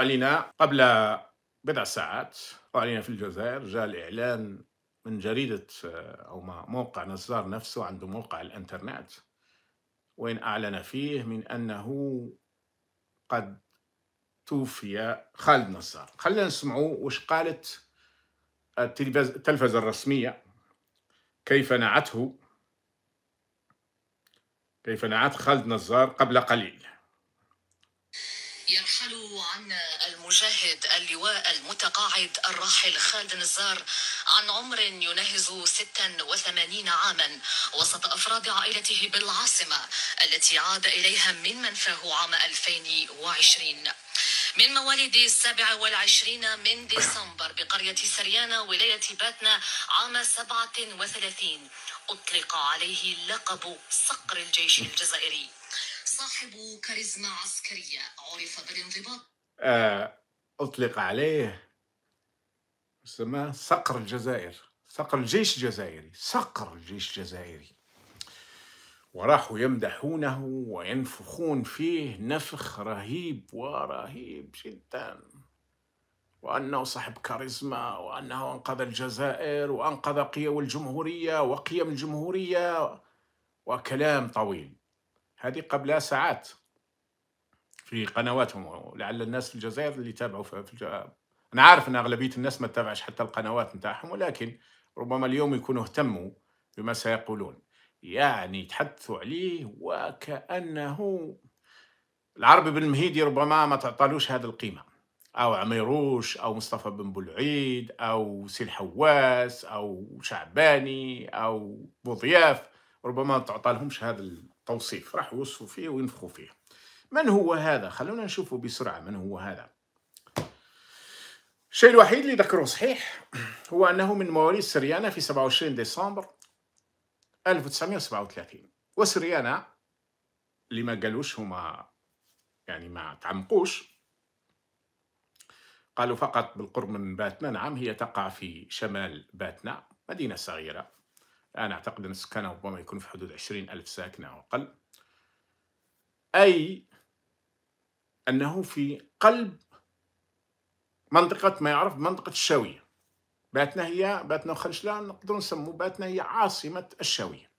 أعلن قبل بضع ساعات أعلن في الجزائر جاء الإعلان من جريدة آه، أو موقع نزار نفسه عنده موقع الإنترنت وين أعلن فيه من أنه قد توفي خالد نزار خلينا نسمعوا وش قالت التلفزة الرسمية كيف نعته كيف نعت خالد نزار قبل قليل يرحل عنا المجاهد اللواء المتقاعد الراحل خالد نزار عن عمر يناهز 86 عاما وسط أفراد عائلته بالعاصمة التي عاد إليها من منفاه عام 2020 من مواليد السابع والعشرين من ديسمبر بقرية سريانة ولاية باتنا عام سبعة وثلاثين أطلق عليه لقب صقر الجيش الجزائري صاحب كاريزما عسكرية عرف بالانضباط آه أطلق عليه سماه صقر الجزائر صقر الجيش الجزائري صقر الجيش الجزائري وراحوا يمدحونه وينفخون فيه نفخ رهيب ورهيب جدا وأنه صاحب كاريزما وأنه أنقذ الجزائر وأنقذ قيم الجمهورية وقيم الجمهورية وكلام طويل هذه قبلها ساعات في قنواتهم لعل الناس في الجزائر اللي تابعوا في الجزائر. انا عارف ان اغلبيه الناس ما تتابعش حتى القنوات نتاعهم ولكن ربما اليوم يكونوا اهتموا بما سيقولون يعني تحدثوا عليه وكانه العربي بن مهيدي ربما ما تعطالوش هذه القيمه او عميروش او مصطفى بن بلعيد او سي الحواس او شعباني او بوضياف ربما تعطى لهمش هذا التوصيف راح يوصفوا فيه وينفخوا فيه من هو هذا خلونا نشوفه بسرعة من هو هذا الشيء الوحيد اللي ذكره صحيح هو أنه من مواليد سريانة في 27 ديسمبر 1937 وسريانا اللي ما قالوش هما يعني ما تعمقوش قالوا فقط بالقرب من باتنا نعم هي تقع في شمال باتنا مدينة صغيرة أنا أعتقد أن سكانها ربما يكون في حدود عشرين ألف ساكنة أو أقل أي أنه في قلب منطقة ما يعرف منطقة الشاوية باتنا هي باتنا وخرجلان نقدر نسموه باتنا هي عاصمة الشاوية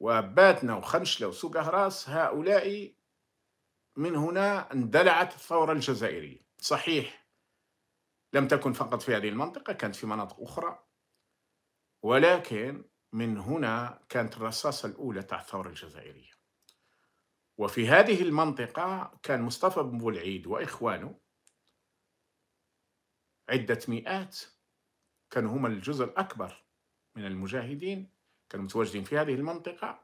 وباتنا وخنشلة وسوق أهراس هؤلاء من هنا اندلعت الثورة الجزائرية صحيح لم تكن فقط في هذه المنطقة كانت في مناطق أخرى ولكن من هنا كانت الرصاصة الأولى تاع الثورة الجزائرية وفي هذه المنطقة كان مصطفى بن بولعيد وإخوانه عدة مئات كانوا هما الجزء الأكبر من المجاهدين كانوا متواجدين في هذه المنطقة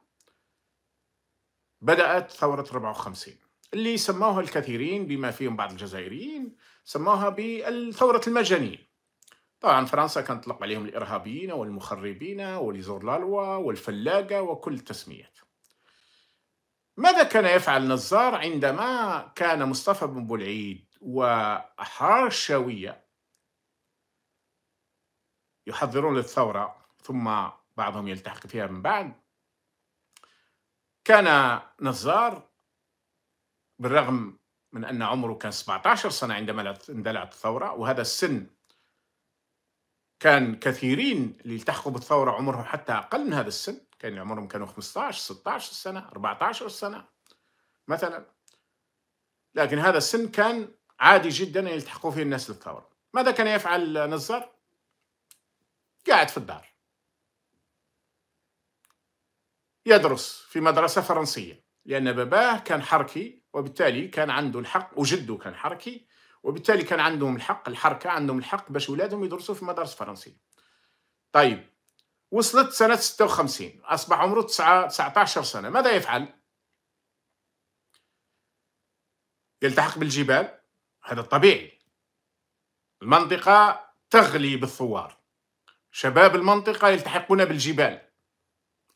بدأت ثورة 54 اللي سموها الكثيرين بما فيهم بعض الجزائريين سموها بثورة المجانين طبعا فرنسا كانت تطلق عليهم الإرهابيين والمخربين وليزور لالوا والفلاقة وكل التسميات ماذا كان يفعل نزار عندما كان مصطفى بن بلعيد الشاوية يحضرون للثورة ثم بعضهم يلتحق فيها من بعد كان نزار بالرغم من أن عمره كان 17 سنة عندما اندلعت الثورة وهذا السن كان كثيرين اللي التحقوا بالثورة عمرهم حتى أقل من هذا السن كان عمرهم كانوا 15 16 سنة 14 سنة مثلا لكن هذا السن كان عادي جدا أن يلتحقوا فيه الناس للثورة ماذا كان يفعل نزار؟ قاعد في الدار يدرس في مدرسة فرنسية لأن باباه كان حركي وبالتالي كان عنده الحق وجده كان حركي وبالتالي كان عندهم الحق الحركه عندهم الحق باش ولادهم يدرسوا في مدارس فرنسيه طيب وصلت سنه 56 اصبح عمره 19 سنه ماذا يفعل يلتحق بالجبال هذا الطبيعي المنطقه تغلي بالثوار شباب المنطقه يلتحقون بالجبال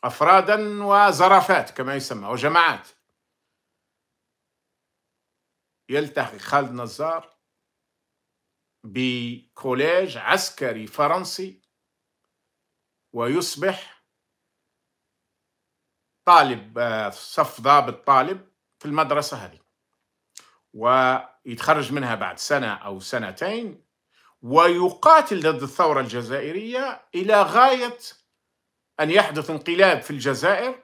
افرادا وزرافات كما يسمى وجماعات يلتحق خالد نزار بكوليج عسكري فرنسي ويصبح طالب آه، صف ضابط طالب في المدرسة هذه ويتخرج منها بعد سنة أو سنتين ويقاتل ضد الثورة الجزائرية إلى غاية أن يحدث انقلاب في الجزائر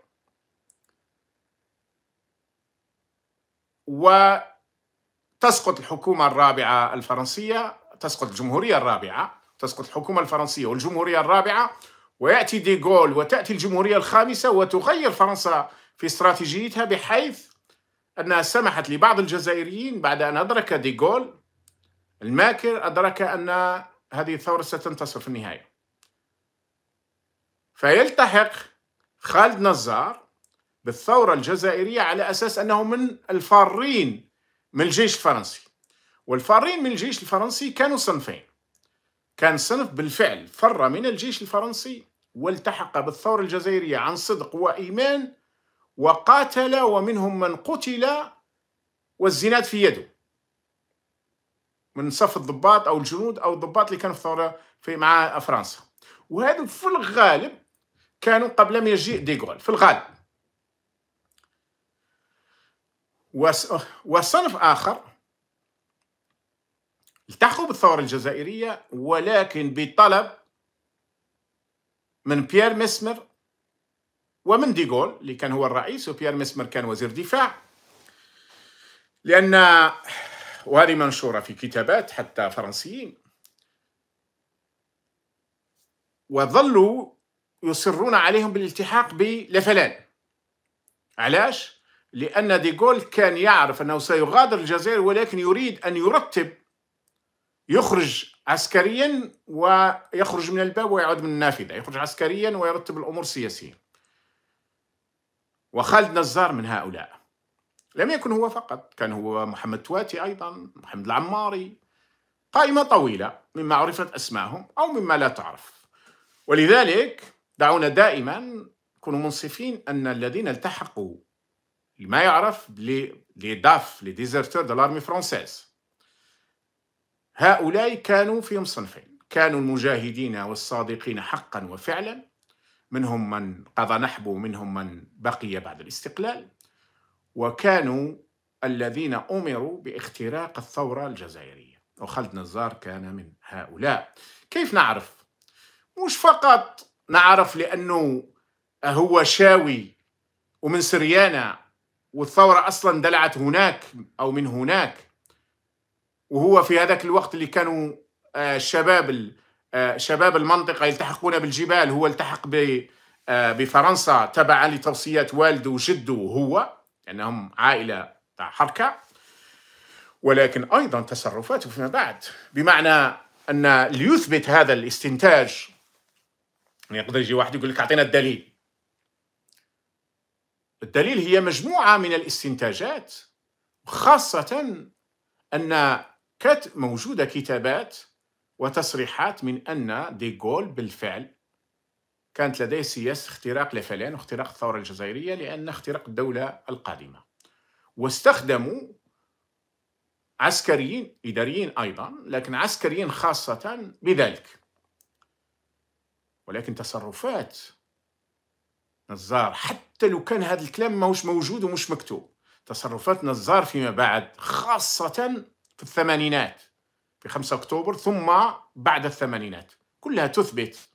وتسقط الحكومة الرابعة الفرنسية تسقط الجمهورية الرابعة تسقط الحكومة الفرنسية والجمهورية الرابعة ويأتي ديغول وتأتي الجمهورية الخامسة وتغير فرنسا في استراتيجيتها بحيث أنها سمحت لبعض الجزائريين بعد أن أدرك ديغول الماكر أدرك أن هذه الثورة ستنتصر في النهاية فيلتحق خالد نزار بالثورة الجزائرية على أساس أنه من الفارين من الجيش الفرنسي والفارين من الجيش الفرنسي كانوا صنفين كان صنف بالفعل فر من الجيش الفرنسي والتحق بالثورة الجزائرية عن صدق وإيمان وقاتل ومنهم من قتل والزناد في يده من صف الضباط أو الجنود أو الضباط اللي كانوا في الثورة في مع فرنسا وهذا في الغالب كانوا قبل ما يجيء ديغول في الغالب وصنف آخر التحقوا بالثورة الجزائرية ولكن بطلب من بيير ميسمر ومن ديغول اللي كان هو الرئيس وبيير ميسمر كان وزير دفاع لأن وهذه منشورة في كتابات حتى فرنسيين وظلوا يصرون عليهم بالالتحاق بلفلان علاش؟ لأن ديغول كان يعرف أنه سيغادر الجزائر ولكن يريد أن يرتب يخرج عسكريا ويخرج من الباب ويعود من النافذة يخرج عسكريا ويرتب الأمور سياسيا وخالد نزار من هؤلاء لم يكن هو فقط كان هو محمد تواتي أيضا محمد العماري قائمة طويلة مما عرفت اسمائهم أو مما لا تعرف ولذلك دعونا دائما كونوا منصفين أن الذين التحقوا لما يعرف لي داف لي ديزرتور دو لارمي فرونسيز هؤلاء كانوا فيهم صنفين كانوا المجاهدين والصادقين حقا وفعلا منهم من قضى نحبه ومنهم من بقي بعد الاستقلال وكانوا الذين أمروا باختراق الثورة الجزائرية وخالد نزار كان من هؤلاء كيف نعرف؟ مش فقط نعرف لأنه هو شاوي ومن سريانة والثورة أصلا دلعت هناك أو من هناك وهو في هذاك الوقت اللي كانوا آه، شباب آه، شباب المنطقة يلتحقون بالجبال هو التحق آه، بفرنسا تبعا لتوصيات والده وجده وهو لأنهم يعني عائلة حركة ولكن أيضا تصرفاته فيما بعد بمعنى أن ليثبت هذا الاستنتاج يقدر يجي واحد يقول لك أعطينا الدليل الدليل هي مجموعة من الاستنتاجات خاصة أن كانت موجودة كتابات وتصريحات من أن ديغول بالفعل كانت لديه سياسة اختراق لفلان واختراق الثورة الجزائرية لأن اختراق الدولة القادمة واستخدموا عسكريين إداريين أيضا لكن عسكريين خاصة بذلك ولكن تصرفات نزار حتى لو كان هذا الكلام ماهوش موجود ومش مكتوب تصرفات نزار فيما بعد خاصة في الثمانينات في 5 أكتوبر ثم بعد الثمانينات كلها تثبت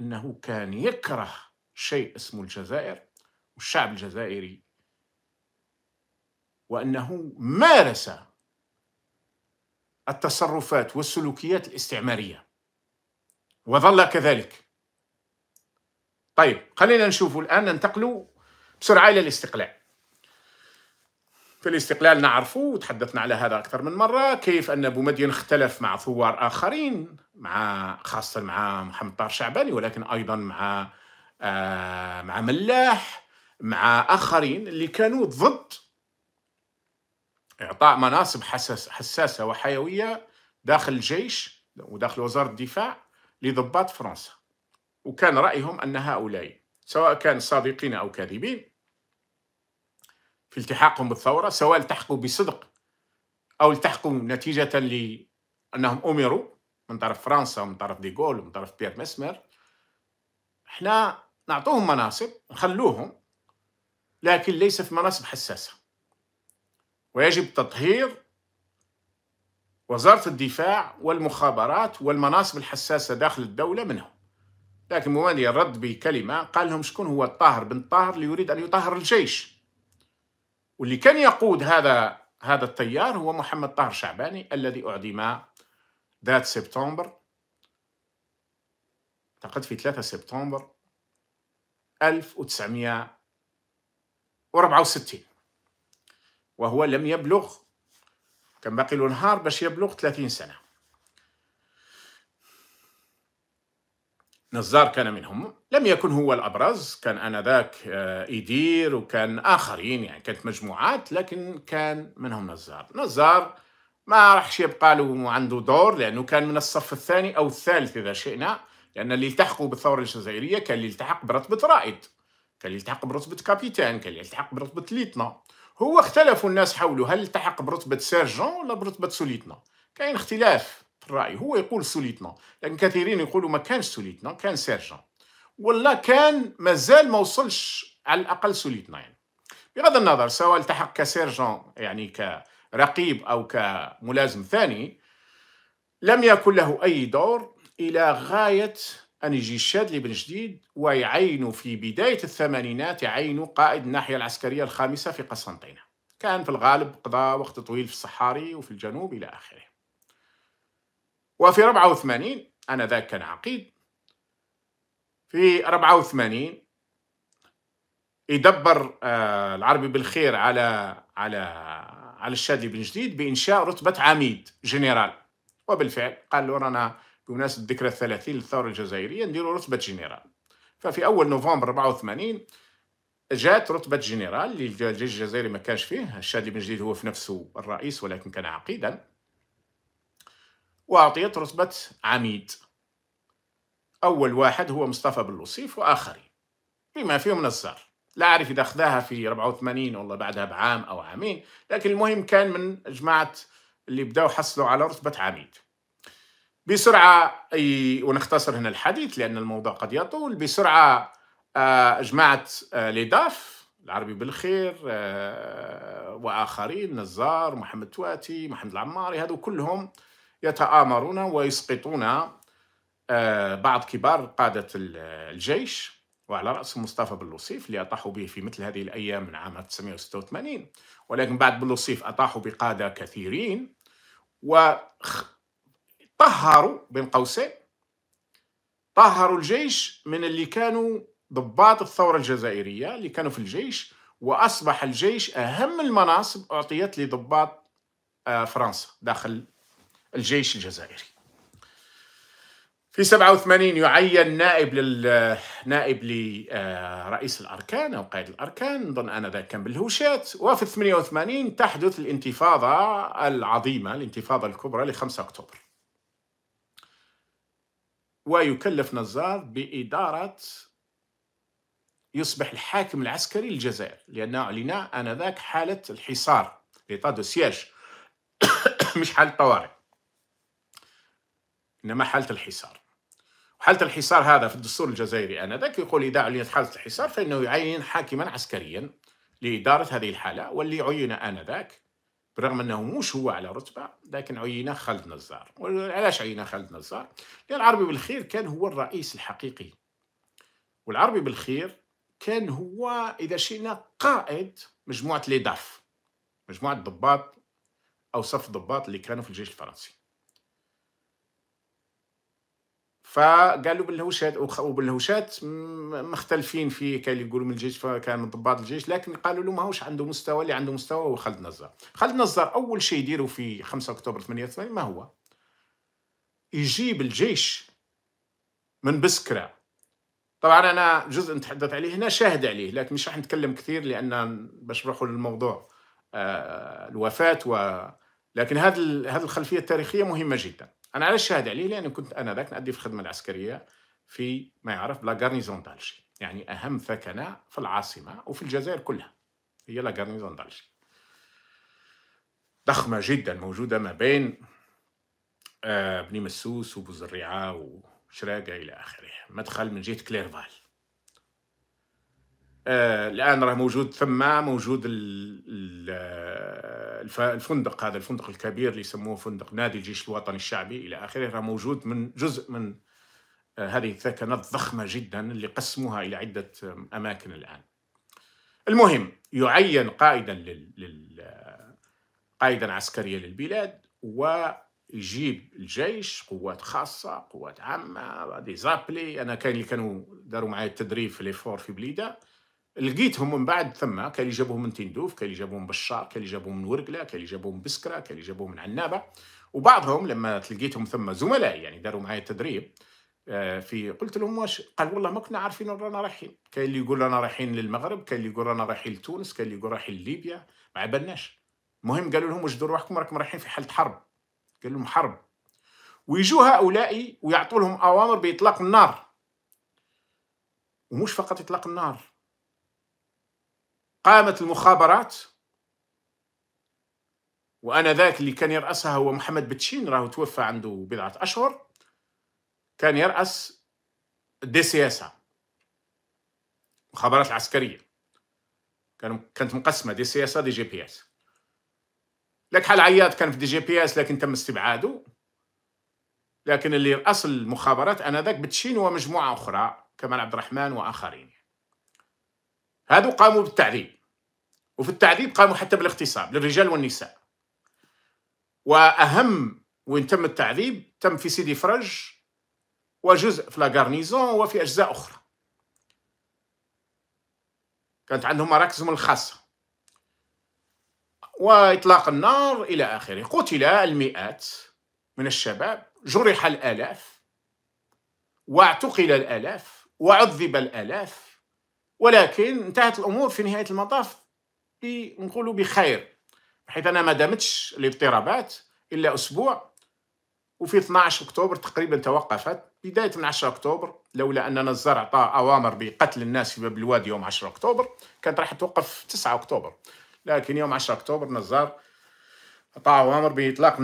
أنه كان يكره شيء اسمه الجزائر والشعب الجزائري وأنه مارس التصرفات والسلوكيات الاستعمارية وظل كذلك طيب خلينا نشوف الآن ننتقل بسرعة إلى الاستقلال في الاستقلال نعرفه وتحدثنا على هذا أكثر من مرة كيف أن بومدين اختلف مع ثوار آخرين مع خاصة مع محمد طار شعباني ولكن أيضا مع آه مع ملاح مع آخرين اللي كانوا ضد إعطاء مناصب حساس حساسة وحيوية داخل الجيش وداخل وزارة الدفاع لضباط فرنسا وكان رأيهم أن هؤلاء سواء كان صادقين أو كاذبين في التحاقهم بالثورة سواء التحقوا بصدق أو التحقوا نتيجة لأنهم أمروا من طرف فرنسا ومن طرف ديغول ومن طرف بيير مسمر احنا نعطوهم مناصب نخلوهم لكن ليس في مناصب حساسة ويجب تطهير وزارة الدفاع والمخابرات والمناصب الحساسة داخل الدولة منهم لكن موالي رد بكلمة قال لهم شكون هو الطاهر بن طاهر اللي يريد أن يطهر الجيش واللي كان يقود هذا هذا التيار هو محمد طاهر شعباني الذي أعدم ذات سبتمبر أعتقد في 3 سبتمبر 1964 وهو لم يبلغ كان باقي له نهار باش يبلغ 30 سنه نزار كان منهم لم يكن هو الأبرز كان آنذاك آه، إيدير وكان آخرين يعني كانت مجموعات لكن كان منهم نزار نزار ما راحش يبقى له عنده دور لأنه كان من الصف الثاني أو الثالث إذا شئنا لأن اللي التحقوا بالثورة الجزائرية كان اللي التحق برتبة رائد كان اللي التحق برتبة كابيتان كان اللي التحق برتبة ليتنا هو اختلفوا الناس حوله هل التحق برتبة سيرجون ولا برتبة سوليتنا كاين اختلاف الراي هو يقول سوليتنا لكن كثيرين يقولوا ما كانش سوليتنا كان سيرجان ولا كان مازال ما وصلش على الاقل سوليتنا يعني بغض النظر سواء التحق كسيرجان يعني كرقيب او كملازم ثاني لم يكن له اي دور الى غايه ان يجي الشادلي بن جديد ويعين في بدايه الثمانينات يعين قائد الناحيه العسكريه الخامسه في قسنطينه كان في الغالب قضى وقت طويل في الصحاري وفي الجنوب الى اخره وفي 84 أنا ذاك كان عقيد في 84 يدبر آه، العربي بالخير على على على الشادي بن جديد بإنشاء رتبة عميد جنرال وبالفعل قال له رانا بمناسبة الذكرى الثلاثين للثورة الجزائرية نديروا رتبة جنرال ففي أول نوفمبر 84 جات رتبة جنرال اللي الجيش الجزائري ما كانش فيه الشادي بن جديد هو في نفسه الرئيس ولكن كان عقيدا وأعطيت رتبة عميد أول واحد هو مصطفى بلوصيف وآخرين بما فيهم نزار لا أعرف إذا أخذها في 84 والله بعدها بعام أو عامين لكن المهم كان من جماعة اللي بدأوا حصلوا على رتبة عميد بسرعة ونختصر هنا الحديث لأن الموضوع قد يطول بسرعة آه، جماعة آه، ليداف العربي بالخير آه، وآخرين نزار محمد تواتي محمد العماري هذو كلهم يتآمرون ويسقطون آه، بعض كبار قادة الجيش وعلى رأسهم مصطفى بلوصيف اللي أطاحوا به في مثل هذه الأيام من عام 1986 ولكن بعد بلوصيف أطاحوا بقادة كثيرين وطهروا بين قوسين طهروا الجيش من اللي كانوا ضباط الثورة الجزائرية اللي كانوا في الجيش وأصبح الجيش أهم المناصب أعطيت لضباط آه، فرنسا داخل الجيش الجزائري في 87 يعين نائب لل نائب لرئيس آه، الاركان او قائد الاركان نظن انا ذاك كان بالهوشات وفي 88 تحدث الانتفاضه العظيمه الانتفاضه الكبرى ل 5 اكتوبر ويكلف نزار باداره يصبح الحاكم العسكري للجزائر لانه اعلن انذاك حاله الحصار ليطا دو سياج مش حاله طوارئ إنما حالة الحصار حالة الحصار هذا في الدستور الجزائري آنذاك يقول إذا عليت حالة الحصار فإنه يعين حاكما عسكريا لإدارة هذه الحالة واللي عين آنذاك برغم أنه مش هو على رتبة لكن عين خالد نزار علاش عين خالد نزار؟ لأن العربي بالخير كان هو الرئيس الحقيقي والعربي بالخير كان هو إذا شئنا قائد مجموعة ليداف مجموعة ضباط أو صف ضباط اللي كانوا في الجيش الفرنسي فقالوا بالهوشات وبالهوشات مختلفين في كاين اللي يقولوا من الجيش فكان من ضباط الجيش لكن قالوا له ماهوش عنده مستوى اللي عنده مستوى هو خالد نزار خالد نزار اول شيء يديره في 5 اكتوبر 88 ما هو يجيب الجيش من بسكره طبعا انا جزء نتحدث عليه هنا شاهد عليه لكن مش راح نتكلم كثير لان باش نروحوا للموضوع آه، الوفاه و لكن هذه هذه الخلفيه التاريخيه مهمه جدا انا على الشهاده عليه لاني كنت انا ذاك نأدي في الخدمه العسكريه في ما يعرف لا غارنيزون دالجي يعني اهم ثكنه في العاصمه وفي الجزائر كلها هي لا غارنيزون دالجي ضخمه جدا موجوده ما بين آه، بني مسوس وبوزريعه وشراقه الى اخره مدخل من جهه كليرفال آه، الان راه موجود ثم موجود آه، الفندق هذا الفندق الكبير اللي يسموه فندق نادي الجيش الوطني الشعبي الى اخره راه موجود من جزء من آه، هذه الثكنات الضخمه جدا اللي قسموها الى عده اماكن الان. المهم يعين قائدا لل, قائدا عسكريا للبلاد ويجيب الجيش قوات خاصه قوات عامه دي زابلي انا كاين اللي كانوا داروا معايا التدريب في ليفور في بليده لقيتهم من بعد ثم كان اللي جابوهم من تندوف كان اللي جابوهم من بشار كان اللي جابوهم من ورقله كان اللي جابوهم من بسكره كان اللي جابوهم من عنابه وبعضهم لما تلقيتهم ثم زملائي يعني داروا معايا تدريب آه، في قلت لهم واش قال والله ما كنا عارفين وين رانا رايحين كاين اللي يقول رانا رايحين للمغرب كاين اللي يقول رانا رايحين لتونس كاين اللي يقول رايحين لليبيا ما بالناش المهم قالوا لهم واش دروا روحكم راكم رايحين في حاله حرب قال لهم حرب ويجوا هؤلاء ويعطوا لهم اوامر باطلاق النار ومش فقط اطلاق النار قامت المخابرات وانا ذاك اللي كان يرأسها هو محمد بتشين راهو توفى عنده بضعة أشهر كان يرأس دي سياسة المخابرات العسكرية كانت مقسمة دي سياسة دي جي بي اس لك حال عياط كان في دي جي بي اس لكن تم استبعاده لكن اللي رأس المخابرات انذاك بتشين ومجموعة أخرى كمال عبد الرحمن وآخرين هادو قاموا بالتعذيب وفي التعذيب قاموا حتى بالاغتصاب للرجال والنساء واهم وين تم التعذيب تم في سيدي فرج وجزء في لاغارنيزون وفي اجزاء اخرى كانت عندهم مراكزهم الخاصه واطلاق النار الى اخره قتل المئات من الشباب جرح الالاف واعتقل الالاف وعذب الالاف ولكن انتهت الامور في نهايه المطاف نقولوا بخير حيث انا ما دامتش الاضطرابات الا اسبوع وفي 12 اكتوبر تقريبا توقفت بدايه من 10 اكتوبر لولا ان نزار اعطى اوامر بقتل الناس في باب الوادي يوم 10 اكتوبر كانت راح توقف 9 اكتوبر لكن يوم 10 اكتوبر نزار أعطى أوامر بإطلاق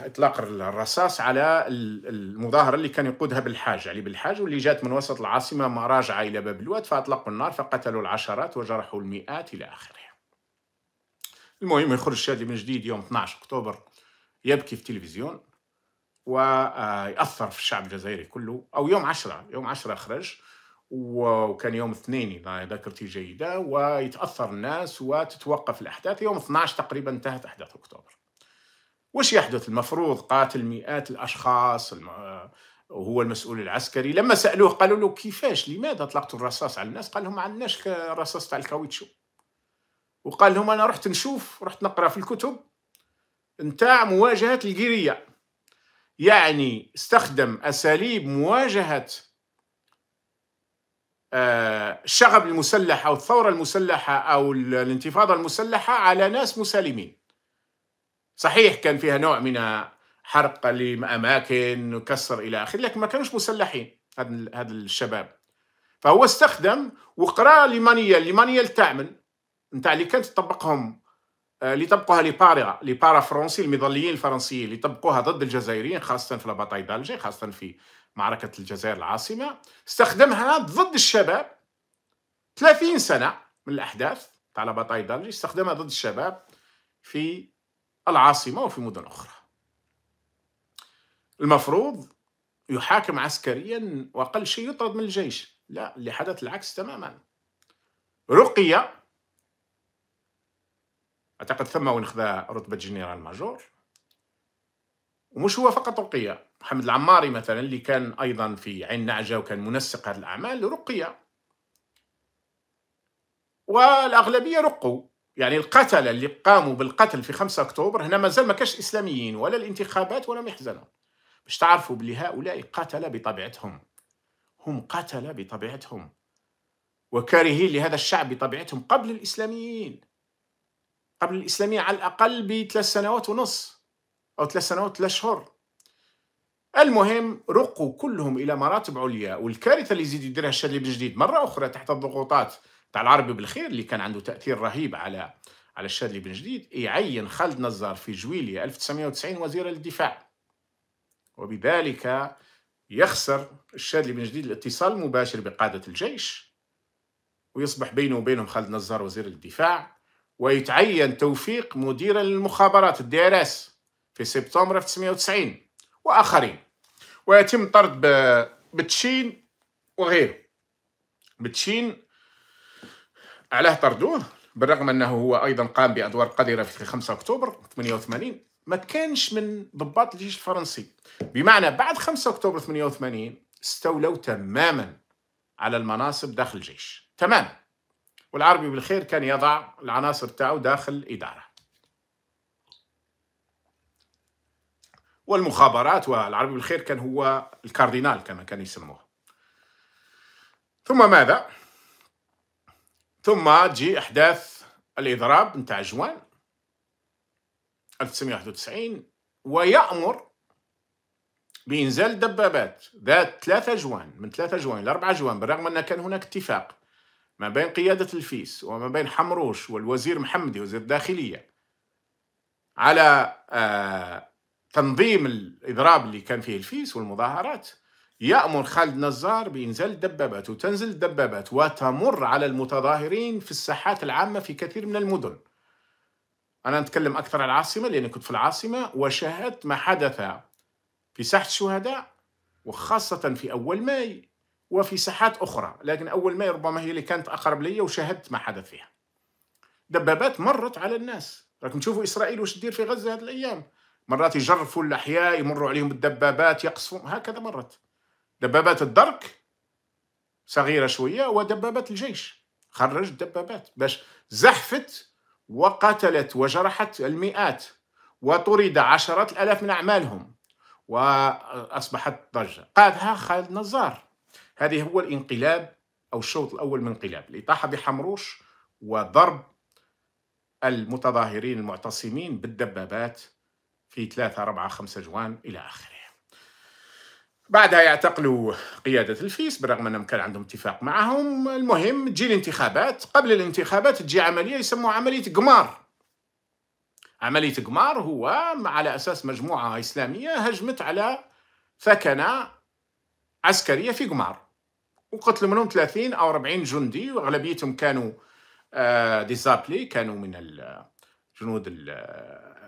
إطلاق الرصاص على المظاهرة اللي كان يقودها بالحاج علي بالحاج واللي جات من وسط العاصمة مراجعة إلى باب الواد فأطلقوا النار فقتلوا العشرات وجرحوا المئات إلى آخره المهم يخرج شادي من جديد يوم 12 أكتوبر يبكي في التلفزيون ويأثر آه، في الشعب الجزائري كله أو يوم 10 يوم 10 خرج وكان يوم اثنين اذا ذاكرتي جيده ويتاثر الناس وتتوقف الاحداث يوم 12 تقريبا انتهت احداث اكتوبر وش يحدث المفروض قاتل مئات الأشخاص الم... وهو آه، المسؤول العسكري لما سألوه قالوا له كيفاش لماذا أطلقت الرصاص على الناس قال لهم ما عندناش رصاص تاع الكاويتشو وقال لهم أنا رحت نشوف رحت نقرأ في الكتب نتاع مواجهة الجيرية يعني استخدم أساليب مواجهة آه، الشغب المسلح أو الثورة المسلحة أو الانتفاضة المسلحة على ناس مسالمين صحيح كان فيها نوع من حرق لاماكن وكسر الى اخره لكن ما كانوش مسلحين هذا الشباب فهو استخدم وقرا لمانيال لمانيال تعمل نتاع اللي كانت تطبقهم آه، اللي طبقوها لي بارا لي بارا فرونسي المظليين الفرنسيين اللي طبقوها ضد الجزائريين خاصه في لاباتاي دالجي خاصه في معركه الجزائر العاصمه استخدمها ضد الشباب 30 سنه من الاحداث تاع لاباتاي دالجي استخدمها ضد الشباب في العاصمة وفي مدن أخرى المفروض يحاكم عسكريا وأقل شيء يطرد من الجيش لا اللي حدث العكس تماما رقية أعتقد ثم وين خذا رتبة جنرال ماجور ومش هو فقط رقية محمد العماري مثلا اللي كان أيضا في عين نعجة وكان منسق هذه الأعمال رقية والأغلبية رقوا يعني القتلة اللي قاموا بالقتل في 5 أكتوبر هنا مازال ما كاش إسلاميين ولا الانتخابات ولا محزنة باش تعرفوا بلي هؤلاء قتلة بطبيعتهم هم قتلة بطبيعتهم وكارهين لهذا الشعب بطبيعتهم قبل الإسلاميين قبل الإسلامية على الأقل بثلاث سنوات ونص أو ثلاث سنوات ثلاث شهور المهم رقوا كلهم إلى مراتب عليا والكارثة اللي يزيد يديرها الشاذلي الجديد مرة أخرى تحت الضغوطات تاع العربي بالخير اللي كان عنده تاثير رهيب على على الشاذلي بن جديد يعين خالد نزار في جويلية 1990 وزير الدفاع وبذلك يخسر الشاذلي بن جديد الاتصال المباشر بقادة الجيش ويصبح بينه وبينهم خالد نزار وزير الدفاع ويتعين توفيق مديرا للمخابرات الدي ار اس في سبتمبر 1990 واخرين ويتم طرد بتشين وغيره بتشين علاه طردوه بالرغم انه هو ايضا قام بادوار قذره في 5 اكتوبر 88 ما كانش من ضباط الجيش الفرنسي بمعنى بعد 5 اكتوبر 88 استولوا تماما على المناصب داخل الجيش تماما والعربي بالخير كان يضع العناصر تاعو داخل الاداره والمخابرات والعربي بالخير كان هو الكاردينال كما كان يسموه ثم ماذا؟ ثم تجي احداث الاضراب نتاع جوان 1991 ويامر بانزال دبابات ذات ثلاثه جوان من ثلاثه جوان 4 جوان بالرغم ان كان هناك اتفاق ما بين قياده الفيس وما بين حمروش والوزير محمدي وزير الداخليه على آه تنظيم الاضراب اللي كان فيه الفيس والمظاهرات يأمر خالد نزار بإنزال الدبابات وتنزل الدبابات وتمر على المتظاهرين في الساحات العامة في كثير من المدن أنا نتكلم أكثر عن العاصمة لأني كنت في العاصمة وشاهدت ما حدث في ساحة الشهداء وخاصة في أول ماي وفي ساحات أخرى لكن أول ماي ربما هي اللي كانت أقرب لي وشاهدت ما حدث فيها دبابات مرت على الناس راكم تشوفوا إسرائيل وش تدير في غزة هذه الأيام مرات يجرفوا الأحياء يمروا عليهم الدبابات يقصفوا هكذا مرت دبابات الدرك صغيره شويه ودبابات الجيش خرجت دبابات باش زحفت وقتلت وجرحت المئات وطرد عشرات الالاف من اعمالهم واصبحت ضجه قادها خالد نزار هذه هو الانقلاب او الشوط الاول من انقلاب اللي طاح بحمروش وضرب المتظاهرين المعتصمين بالدبابات في 3 4 5 جوان الى اخره بعدها يعتقلوا قيادة الفيس برغم أنهم كان عندهم اتفاق معهم المهم تجي الانتخابات قبل الانتخابات تجي عملية يسموها عملية قمار عملية قمار هو على أساس مجموعة إسلامية هجمت على ثكنة عسكرية في قمار وقتلوا منهم 30 أو 40 جندي وأغلبيتهم كانوا ديزابلي آه، كانوا من جنود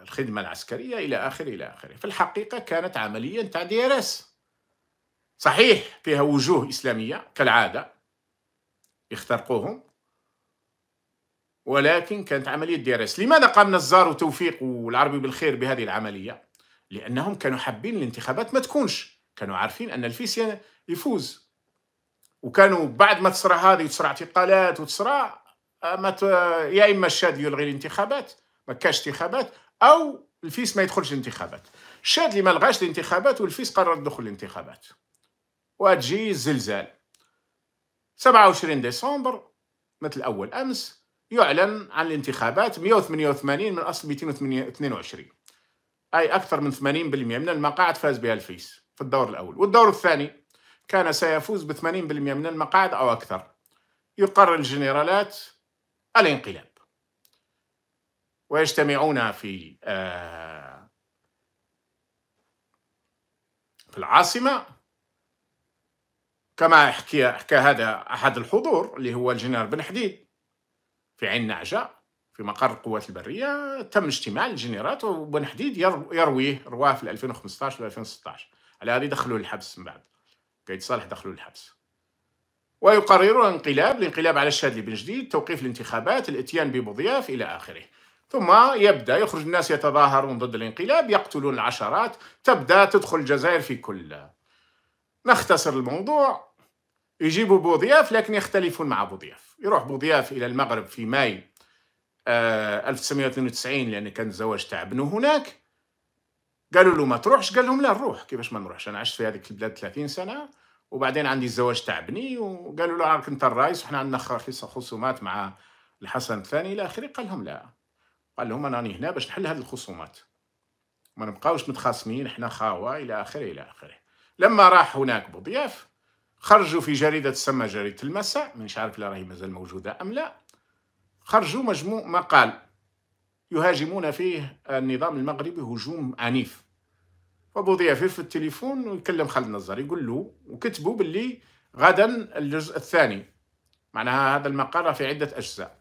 الخدمة العسكرية إلى آخره إلى آخره في الحقيقة كانت عملية تاع دي ار اس صحيح فيها وجوه إسلامية كالعادة يخترقوهم ولكن كانت عملية ديرس لماذا قام نزار وتوفيق والعربي بالخير بهذه العملية؟ لأنهم كانوا حابين الانتخابات ما تكونش كانوا عارفين أن الفيسيان يفوز وكانوا بعد ما تصرى هذه وتصرى اعتقالات وتصرى آه، ما ت... يا إما الشاد يلغي الانتخابات ما كاش انتخابات أو الفيس ما يدخلش الانتخابات الشاد اللي ما لغاش الانتخابات والفيس قرر دخول الانتخابات وتجي الزلزال 27 ديسمبر مثل أول أمس يعلن عن الانتخابات 188 من أصل 222 أي أكثر من 80% من المقاعد فاز بها الفيس في الدور الأول والدور الثاني كان سيفوز ب 80% من المقاعد أو أكثر يقرر الجنرالات الانقلاب ويجتمعون في آه في العاصمة كما حكى حكى هذا أحد الحضور اللي هو الجنرال بن حديد في عين نعجة في مقر القوات البرية تم اجتماع الجنرالات وبن حديد يرويه رواه في 2015 و 2016 على هذه دخلوا الحبس من بعد قايد صالح دخلوه الحبس ويقررون الانقلاب الانقلاب على الشاذلي بن جديد توقيف الانتخابات الاتيان بمضياف إلى آخره ثم يبدأ يخرج الناس يتظاهرون ضد الانقلاب يقتلون العشرات تبدأ تدخل الجزائر في كل نختصر الموضوع يجيبوا بوضياف لكن يختلفون مع بوضياف يروح بوضياف إلى المغرب في ماي 1992 آه، لأن كان الزواج تاع ابنه هناك قالوا له ما تروحش قال لهم لا نروح كيفاش ما نروحش أنا عشت في هذيك البلاد 30 سنة وبعدين عندي الزواج تاع ابني وقالوا له راك أنت الرئيس وحنا عندنا خصومات مع الحسن الثاني إلى آخره قال لهم لا قال لهم أنا راني هنا باش نحل هذه الخصومات ما نبقاوش متخاصمين احنا خاوه الى اخره الى اخره لما راح هناك بوضياف خرجوا في جريدة تسمى جريدة المساء مش عارف لا راهي مازال موجودة أم لا خرجوا مجموع مقال يهاجمون فيه النظام المغربي هجوم عنيف فبوضيع فيه في التليفون ويكلم خالد نزار يقول له وكتبوا باللي غدا الجزء الثاني معناها هذا المقال في عدة أجزاء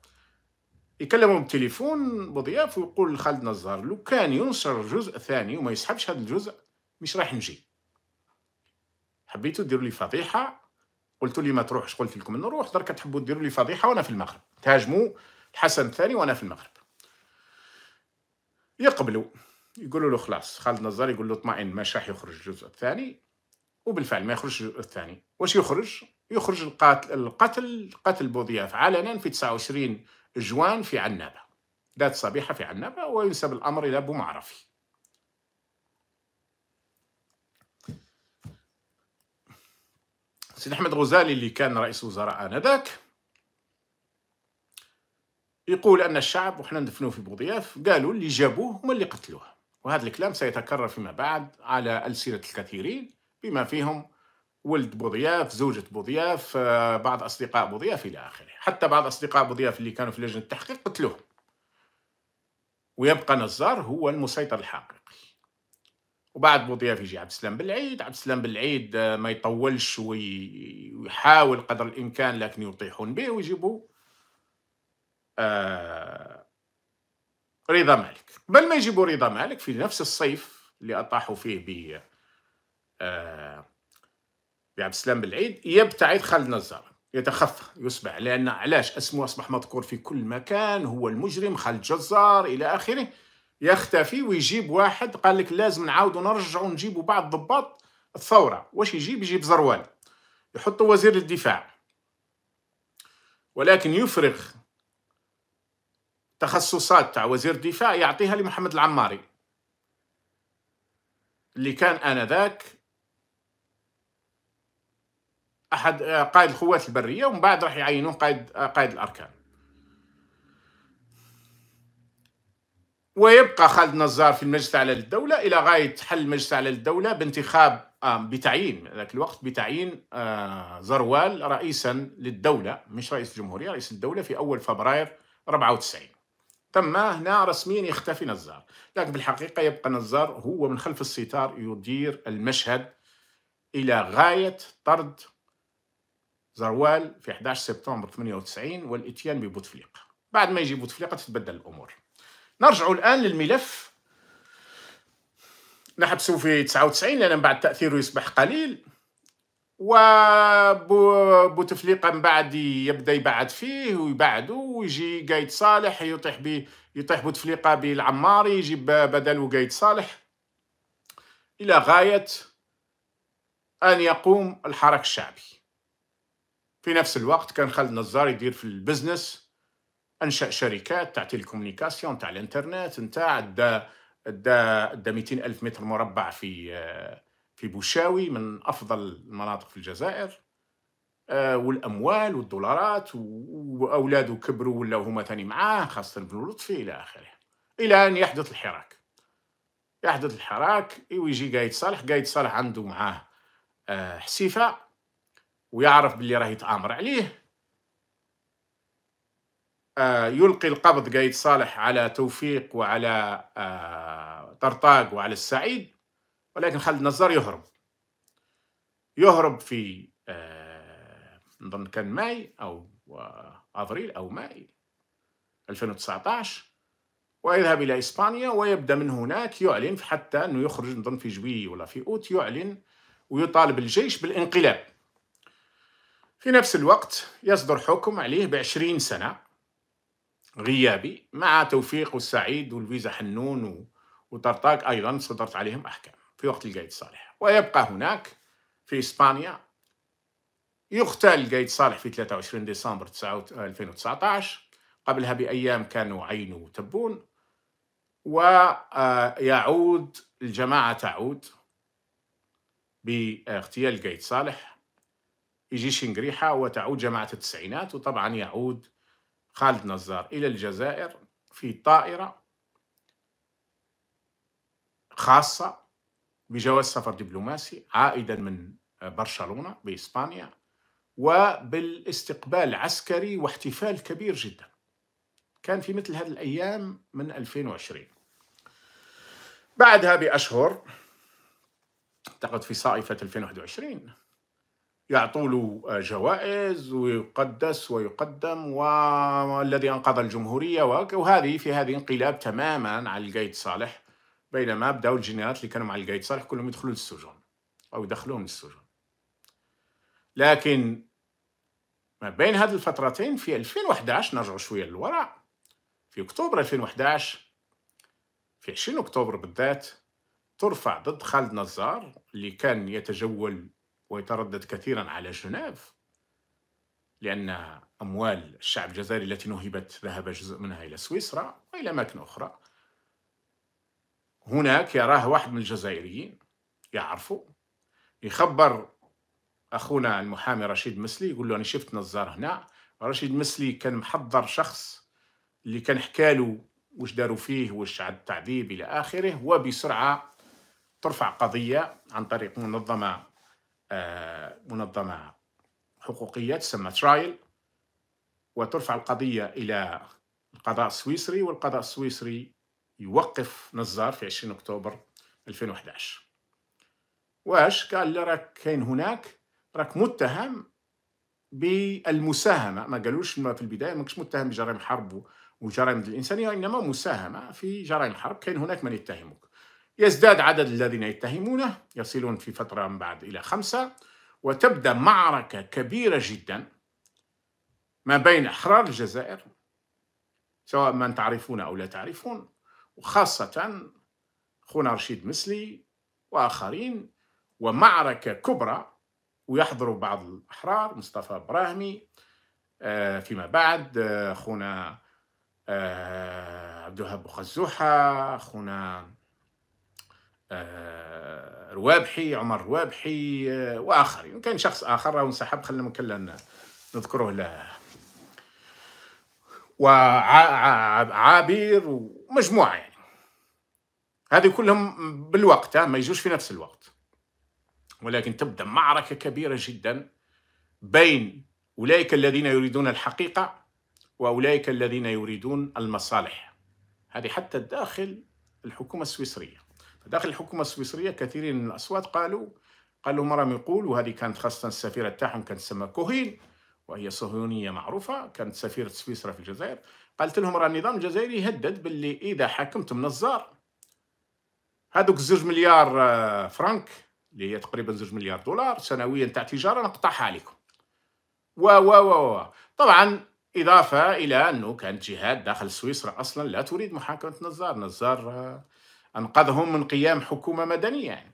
يكلموا بالتليفون بضياف ويقول لخالد نزار لو كان ينشر الجزء الثاني وما يسحبش هذا الجزء مش راح نجي حبيتوا ديروا لي فضيحه قلتوا لي ما تروحش قلت لكم نروح درك تحبوا ديروا لي فضيحه وانا في المغرب تهاجموا الحسن الثاني وانا في المغرب يقبلوا يقولوا له خلاص خالد نزار يقول له اطمئن ما راح يخرج الجزء الثاني وبالفعل ما يخرج الجزء الثاني واش يخرج يخرج القاتل القتل قتل بوضياف علنا في 29 جوان في عنابه ذات صبيحه في عنابه وينسب الامر الى ابو معرفي سيدي احمد غزالي اللي كان رئيس وزراء انذاك يقول ان الشعب وحنا ندفنوه في بوضياف قالوا اللي جابوه هما اللي قتلوه وهذا الكلام سيتكرر فيما بعد على السنه الكثيرين بما فيهم ولد بوضياف زوجة بوضياف آه، بعض أصدقاء بوضياف إلى آخره حتى بعض أصدقاء بوضياف اللي كانوا في لجنة التحقيق قتلوه ويبقى نزار هو المسيطر الحقيقي وبعد بوضياف يجي عبد السلام بالعيد عبد السلام بالعيد آه، ما يطولش ويحاول قدر الامكان لكن يطيحون به ويجيبوا آه رضا مالك قبل ما يجيبوا رضا مالك في نفس الصيف اللي اطاحوا فيه ب آه بعبد السلام بالعيد يبتعد خالد نزار يتخفى يسبع لان علاش اسمه اصبح مذكور في كل مكان هو المجرم خالد جزار الى اخره يختفي ويجيب واحد قال لك لازم نعاودو نرجعو نجيبو بعض ضباط الثوره واش يجيب يجيب زروال يحطو وزير الدفاع ولكن يفرغ تخصصات تاع وزير الدفاع يعطيها لمحمد العماري اللي كان انذاك احد قائد القوات البريه ومن بعد راح يعينوه قائد قائد الاركان ويبقى خالد نزار في المجلس الاعلى للدوله الى غايه حل المجلس الاعلى للدوله بانتخاب آه، بتعيين ذاك الوقت بتعيين آه، زروال رئيسا للدوله مش رئيس الجمهوريه رئيس الدوله في اول فبراير 94 تم هنا رسميا يختفي نزار لكن بالحقيقه يبقى نزار هو من خلف الستار يدير المشهد الى غايه طرد زروال في 11 سبتمبر 98 والاتيان ببوتفليقه بعد ما يجي بوتفليقه تتبدل الامور نرجع الآن للملف نحبسه في 99 لأن من بعد تأثيره يصبح قليل وبوتفليقه من بعد يبدا يبعد فيه ويبعده ويجي قايد صالح يطيح به يطيح بوتفليقه بالعماري يجيب بدله قايد صالح الى غايه ان يقوم الحراك الشعبي في نفس الوقت كان خالد نزار يدير في البزنس انشا شركات تاع تيليكومونيكاسيون تاع الانترنت نتاع دا دا دا 200 الف متر مربع في في بوشاوي من افضل المناطق في الجزائر آه، والاموال والدولارات واولاده كبروا ولاو هما ثاني معاه خاصه بن لطفي الى اخره الى ان يحدث الحراك يحدث الحراك ويجي قايد صالح قايد صالح عنده معاه آه، حسيفه ويعرف باللي راه يتامر عليه آه، يلقي القبض قايد صالح على توفيق وعلى آه، طرطاق وعلى السعيد ولكن خالد نزار يهرب يهرب في نظن آه، كان ماي أو أبريل أو ماي 2019 ويذهب إلى إسبانيا ويبدأ من هناك يعلن حتى أنه يخرج نظن في جوي ولا في أوت يعلن ويطالب الجيش بالانقلاب في نفس الوقت يصدر حكم عليه بعشرين سنة غيابي مع توفيق والسعيد والفيزا حنون وطرطاق أيضا صدرت عليهم أحكام في وقت القايد صالح ويبقى هناك في إسبانيا يغتال القايد صالح في 23 ديسمبر 2019 قبلها بأيام كانوا عين وتبون ويعود آه، الجماعة تعود باغتيال القايد صالح يجي شنقريحة وتعود جماعة التسعينات وطبعا يعود خالد نزار إلى الجزائر في طائرة خاصة بجواز سفر دبلوماسي عائدا من برشلونة بإسبانيا وبالاستقبال عسكري واحتفال كبير جدا كان في مثل هذه الأيام من 2020 بعدها بأشهر أعتقد في صائفة 2021 يعطوا له جوائز ويقدس ويقدم والذي انقذ الجمهوريه وهذه في هذه انقلاب تماما على القايد صالح بينما بداوا الجنرالات اللي كانوا مع القايد صالح كلهم يدخلون السجون او يدخلون السجون لكن ما بين هذه الفترتين في 2011 نرجع شويه للوراء في اكتوبر 2011 في 20 اكتوبر بالذات ترفع ضد خالد نزار اللي كان يتجول ويتردد كثيرا على جنيف لأن أموال الشعب الجزائري التي نهبت ذهب جزء منها إلى سويسرا وإلى أماكن أخرى هناك يراه واحد من الجزائريين يعرفه يخبر أخونا المحامي رشيد مسلي يقول له أنا شفت نزار هنا رشيد مسلي كان محضر شخص اللي كان حكاله وش داروا فيه وش عاد التعذيب إلى آخره وبسرعة ترفع قضية عن طريق منظمة آه، منظمة حقوقية تسمى ترايل وترفع القضية إلى القضاء السويسري والقضاء السويسري يوقف نزار في 20 أكتوبر 2011 واش قال لي راك كاين هناك راك متهم بالمساهمة ما قالوش في البداية ماكش متهم بجرائم حرب وجرائم الإنسانية وإنما مساهمة في جرائم حرب كاين هناك من يتهمك يزداد عدد الذين يتهمونه يصلون في فترة من بعد إلى خمسة وتبدأ معركة كبيرة جدا ما بين أحرار الجزائر سواء من تعرفون أو لا تعرفون وخاصة خونا رشيد مسلي وآخرين ومعركة كبرى ويحضر بعض الأحرار مصطفى براهمي آه، فيما بعد آه، خونا آه، عبد الوهاب بوخزوحة خونا آه، روابحي عمر روابحي آه، واخرين كان شخص اخر راه انسحب خلينا ممكن نذكروه له وعابير ومجموعه يعني هذه كلهم بالوقت ما يجوش في نفس الوقت ولكن تبدا معركه كبيره جدا بين اولئك الذين يريدون الحقيقه واولئك الذين يريدون المصالح هذه حتى داخل الحكومه السويسريه داخل الحكومه السويسريه كثيرين من الاصوات قالوا قالوا مرام يقول وهذه كانت خاصه السفيره تاعهم كانت تسمى كوهين وهي صهيونيه معروفه كانت سفيره سويسرا في الجزائر قالت لهم راه النظام الجزائري يهدد باللي اذا حكمتم نزار هذوك الزوج مليار آه، فرنك اللي هي تقريبا زوج مليار دولار سنويا تاع تجاره نقطعها عليكم و و و و طبعا إضافة إلى أنه كانت جهات داخل سويسرا أصلا لا تريد محاكمة نزار نزار آه، انقذهم من قيام حكومه مدنيه يعني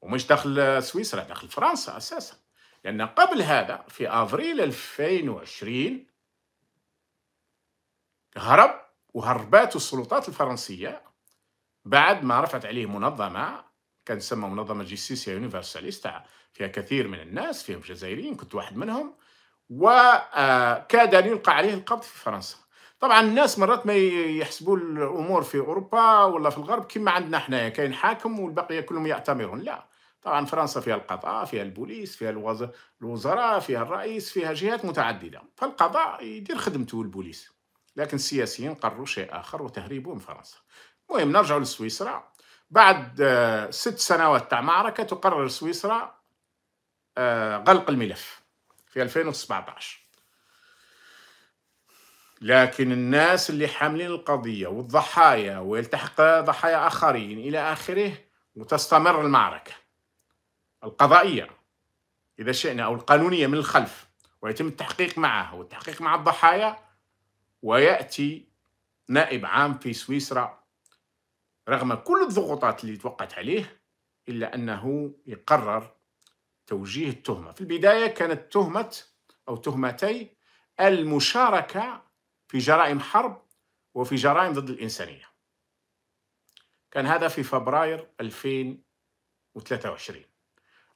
ومش داخل سويسرا داخل فرنسا اساسا لان قبل هذا في افريل 2020 هرب وهربات السلطات الفرنسيه بعد ما رفعت عليه منظمه كان تسمى منظمه جيسيسيا يونيفرساليستا فيها كثير من الناس فيهم جزائريين كنت واحد منهم وكاد آه، ان يلقى عليه القبض في فرنسا طبعا الناس مرات ما يحسبوا الامور في اوروبا ولا في الغرب كما عندنا حنايا كاين حاكم والبقيه كلهم يعتمرون لا طبعا فرنسا فيها القضاء فيها البوليس فيها الوزراء فيها الرئيس فيها جهات متعدده فالقضاء يدير خدمته البوليس لكن السياسيين قرروا شيء اخر وتهريبوا من فرنسا المهم نرجع لسويسرا بعد آه، ست سنوات تاع معركه تقرر سويسرا آه، غلق الملف في 2017 لكن الناس اللي حاملين القضية والضحايا ويلتحق ضحايا آخرين إلى آخره وتستمر المعركة القضائية إذا شئنا أو القانونية من الخلف ويتم التحقيق معها والتحقيق مع الضحايا ويأتي نائب عام في سويسرا رغم كل الضغوطات اللي توقعت عليه إلا أنه يقرر توجيه التهمة في البداية كانت تهمة أو تهمتي المشاركة في جرائم حرب وفي جرائم ضد الإنسانية كان هذا في فبراير 2023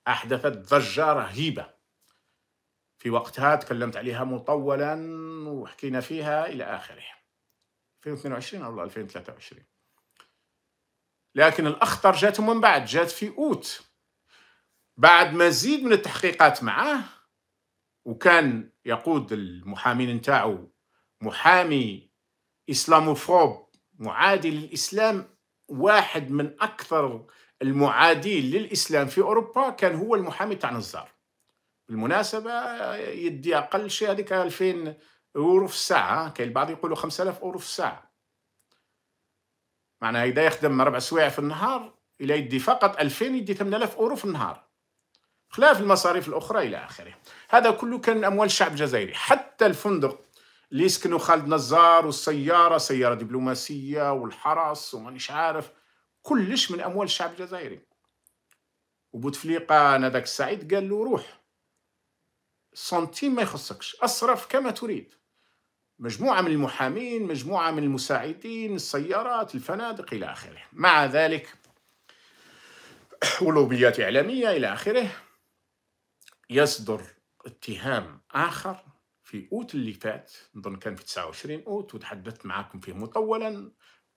أحدثت ضجة رهيبة في وقتها تكلمت عليها مطولا وحكينا فيها إلى آخره 2022 أو 2023 لكن الأخطر جات من بعد جات في أوت بعد مزيد من التحقيقات معاه وكان يقود المحامين نتاعو محامي اسلاموفوب معادي للاسلام واحد من اكثر المعادين للاسلام في اوروبا كان هو المحامي تاع نزار بالمناسبه يدي اقل شيء هذيك 2000 اورو في الساعه كاين البعض يقولوا 5000 اورو في الساعه معناها اذا يخدم ربع سوايع في النهار الى يدي فقط 2000 يدي 8000 اورو في النهار خلاف المصاريف الاخرى الى اخره هذا كله كان من اموال الشعب الجزائري حتى الفندق اللي يسكنوا خالد نزار والسياره سياره دبلوماسيه والحرس ومانيش عارف كلش من اموال الشعب الجزائري وبوتفليقه انا السعيد قال له روح سنتيم ما يخصكش اصرف كما تريد مجموعه من المحامين مجموعه من المساعدين السيارات الفنادق الى اخره مع ذلك ولوبيات اعلاميه الى اخره يصدر اتهام اخر في اوت اللي فات نظن كان في 29 اوت وتحدثت معكم فيه مطولا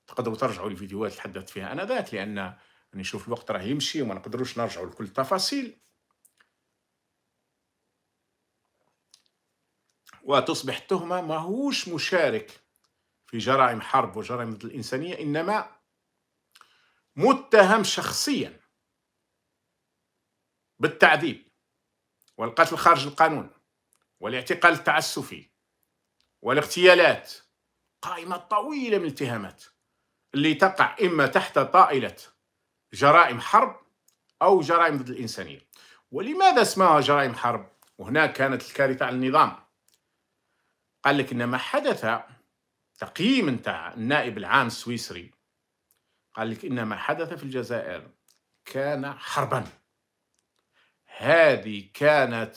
تقدروا ترجعوا الفيديوهات اللي تحدثت فيها انا ذات لان نشوف يعني الوقت راه يمشي وما نقدروش نرجعوا لكل التفاصيل وتصبح التهمه ماهوش مشارك في جرائم حرب وجرائم ضد الانسانيه انما متهم شخصيا بالتعذيب والقتل خارج القانون والاعتقال التعسفي والاغتيالات قائمة طويلة من الاتهامات اللي تقع إما تحت طائلة جرائم حرب أو جرائم ضد الإنسانية ولماذا اسمها جرائم حرب؟ وهنا كانت الكارثة على النظام قال لك إن ما حدث تقييم تاع النائب العام السويسري قال لك إن ما حدث في الجزائر كان حربا هذه كانت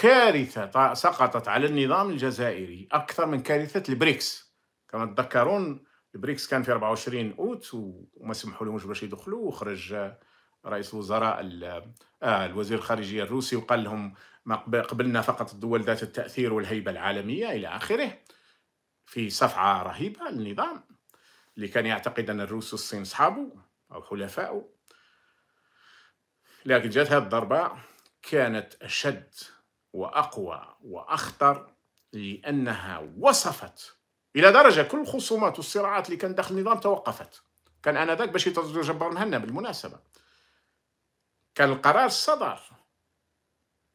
كارثة سقطت على النظام الجزائري أكثر من كارثة البريكس كما تذكرون البريكس كان في 24 أوت وما سمحوا لهمش باش يدخلوا وخرج رئيس الوزراء آه الوزير الخارجية الروسي وقال لهم ما قبلنا فقط الدول ذات التأثير والهيبة العالمية إلى آخره في صفعة رهيبة للنظام اللي كان يعتقد أن الروس والصين أصحابه أو حلفائه لكن جات هذه الضربة كانت أشد واقوى واخطر لانها وصفت الى درجه كل الخصومات والصراعات اللي كان داخل النظام توقفت كان انذاك باش يتزوج جبار مهنا بالمناسبه كان القرار صدر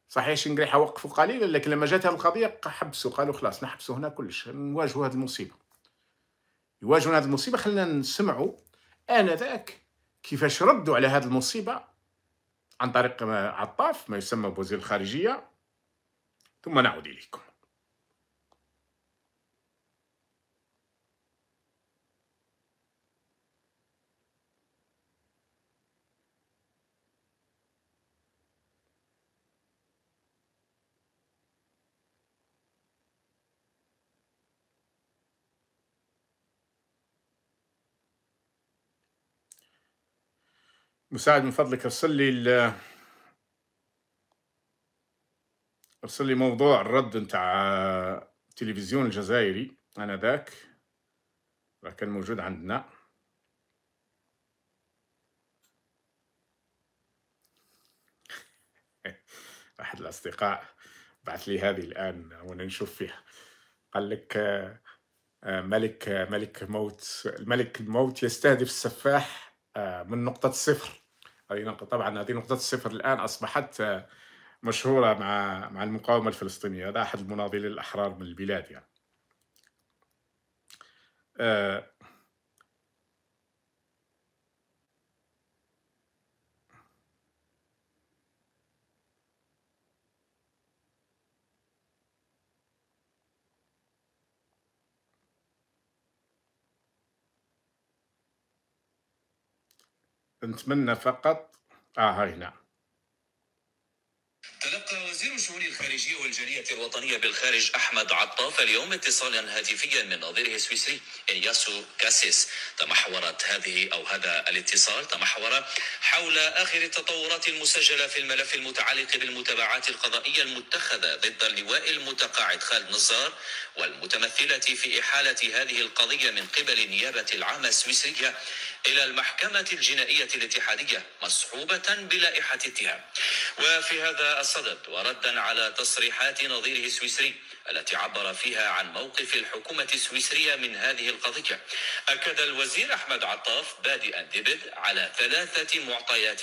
صحيح شنقريحة وقفوا قليلا لكن لما جات القضية حبسوا قالوا خلاص نحبسوا هنا كلش نواجهوا هذه المصيبة يواجهون هذه المصيبة خلينا نسمعوا آنذاك كيفاش ردوا على هذه المصيبة عن طريق عطاف ما يسمى بوزير الخارجية ثم نعود إليكم مساعد من فضلك ارسل لي ارسل لي موضوع الرد نتاع التلفزيون الجزائري انذاك كان موجود عندنا احد الاصدقاء بعث لي هذه الان وانا نشوف فيها قال لك آه، ملك ملك موت الملك الموت يستهدف السفاح آه، من نقطة الصفر هذه طبعا هذه نقطة الصفر الآن أصبحت آه، مشهوره مع مع المقاومه الفلسطينيه هذا احد المناضلين الاحرار من البلاد يعني آه نتمنى فقط اه هاي نعم تلقى وزير الشؤون الخارجية والجالية الوطنية بالخارج أحمد عطاف اليوم اتصالا هاتفيا من نظيره السويسري إنياسو كاسيس تمحورت هذه أو هذا الاتصال تمحور حول آخر التطورات المسجلة في الملف المتعلق بالمتابعات القضائية المتخذة ضد اللواء المتقاعد خالد نزار والمتمثلة في إحالة هذه القضية من قبل النيابة العامة السويسرية إلى المحكمة الجنائية الاتحادية مصحوبة بلائحة اتهام وفي هذا الصحيح رصدت وردا على تصريحات نظيره السويسري التي عبر فيها عن موقف الحكومة السويسرية من هذه القضية أكد الوزير أحمد عطاف بادئا دبد على ثلاثة معطيات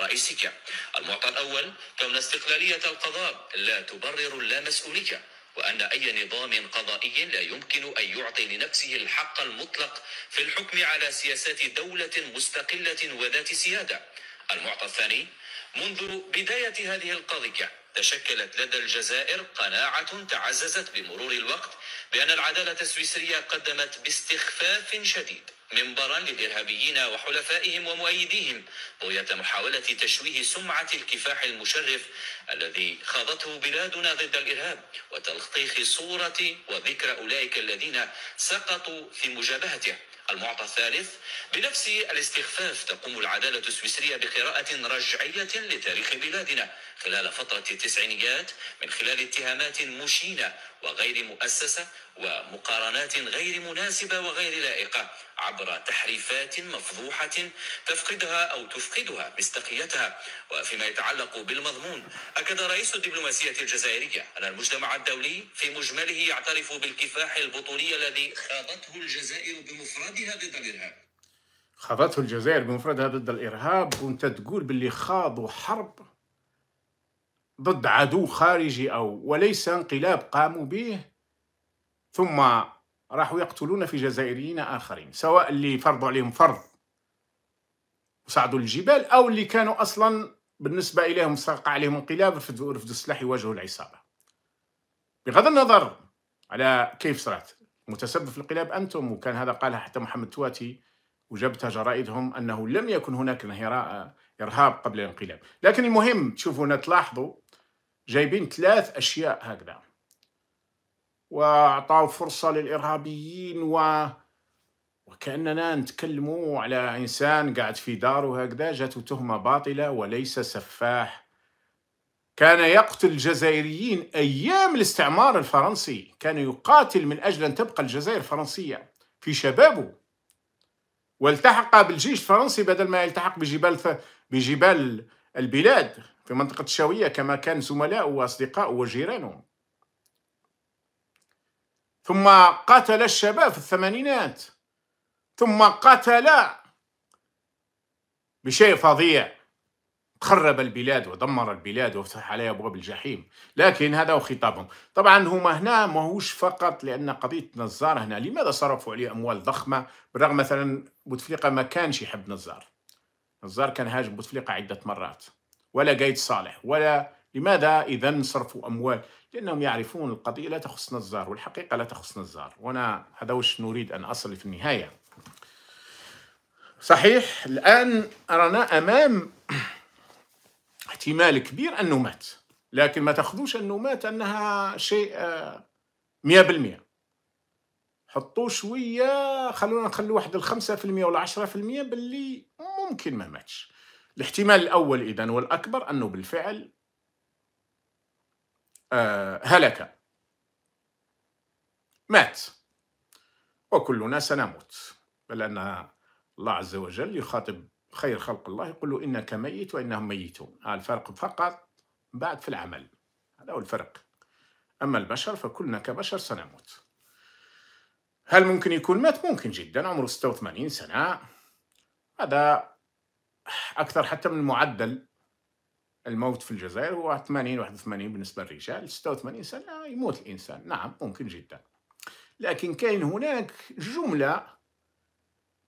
رئيسية المعطى الأول كون استقلالية القضاء لا تبرر اللامسؤولية وأن أي نظام قضائي لا يمكن أن يعطي لنفسه الحق المطلق في الحكم على سياسات دولة مستقلة وذات سيادة المعطى الثاني منذ بداية هذه القضية تشكلت لدى الجزائر قناعة تعززت بمرور الوقت بأن العدالة السويسرية قدمت باستخفاف شديد منبرا للإرهابيين وحلفائهم ومؤيديهم رؤية محاولة تشويه سمعة الكفاح المشرف الذي خاضته بلادنا ضد الإرهاب وتلطيخ صورة وذكر أولئك الذين سقطوا في مجابهته المعطى الثالث بنفس الاستخفاف تقوم العدالة السويسرية بقراءة رجعية لتاريخ بلادنا خلال فترة التسعينيات من خلال اتهامات مشينة وغير مؤسسة ومقارنات غير مناسبة وغير لائقة عبر تحريفات مفضوحة تفقدها أو تفقدها مصداقيتها وفيما يتعلق بالمضمون أكد رئيس الدبلوماسية الجزائرية أن المجتمع الدولي في مجمله يعترف بالكفاح البطولي الذي خاضته الجزائر بمفردها ضد الإرهاب خاضته الجزائر بمفردها ضد الإرهاب وانت تقول باللي خاضوا حرب ضد عدو خارجي أو وليس انقلاب قاموا به ثم راحوا يقتلون في جزائريين آخرين سواء اللي فرضوا عليهم فرض وصعدوا الجبال أو اللي كانوا أصلا بالنسبة إليهم ساق عليهم انقلاب رفضوا السلاح يواجهوا العصابة بغض النظر على كيف صارت المتسبب في الانقلاب أنتم وكان هذا قالها حتى محمد تواتي وجبتها جرائدهم أنه لم يكن هناك انهيار إرهاب قبل الانقلاب لكن المهم تشوفوا تلاحظوا جايبين ثلاث أشياء هكذا وأعطاه فرصة للإرهابيين و... وكأننا نتكلم على إنسان قاعد في داره هكذا جاته تهمة باطلة وليس سفاح كان يقتل الجزائريين أيام الاستعمار الفرنسي كان يقاتل من أجل أن تبقى الجزائر فرنسية في شبابه والتحق بالجيش الفرنسي بدل ما يلتحق بجبال بجبال البلاد في منطقة الشاوية كما كان زملاؤه وأصدقائه وجيرانه ثم قتل الشباب في الثمانينات ثم قتل بشيء فظيع خرب البلاد ودمر البلاد وفتح عليها ابواب الجحيم لكن هذا هو خطابهم طبعا هما هنا ماهوش فقط لان قضيه نزار هنا لماذا صرفوا عليه اموال ضخمه بالرغم مثلا بوتفليقه ما كانش يحب نزار نزار كان هاجم بوتفليقه عده مرات ولا قايد صالح ولا لماذا إذا صرفوا أموال؟ لأنهم يعرفون القضية لا تخص نزار والحقيقة لا تخص نزار وأنا هذا وش نريد أن أصل في النهاية صحيح الآن رانا أمام احتمال كبير أنه مات لكن ما تاخذوش أنه مات أنها شيء آه، مئة بالمئة حطوا شوية خلونا نخلو واحد الخمسة في المئة ولا عشرة في المئة باللي ممكن ما ماتش الاحتمال الأول إذا والأكبر أنه بالفعل آه، هلك مات وكلنا سنموت بل الله عز وجل يخاطب خير خلق الله يقول له إنك ميت وإنهم ميتون الفرق فقط بعد في العمل هذا هو الفرق أما البشر فكلنا كبشر سنموت هل ممكن يكون مات؟ ممكن جدا عمره 86 سنة هذا أكثر حتى من المعدل الموت في الجزائر هو 80 81 بالنسبة للرجال 86 سنة يموت الإنسان نعم ممكن جدا لكن كاين هناك جملة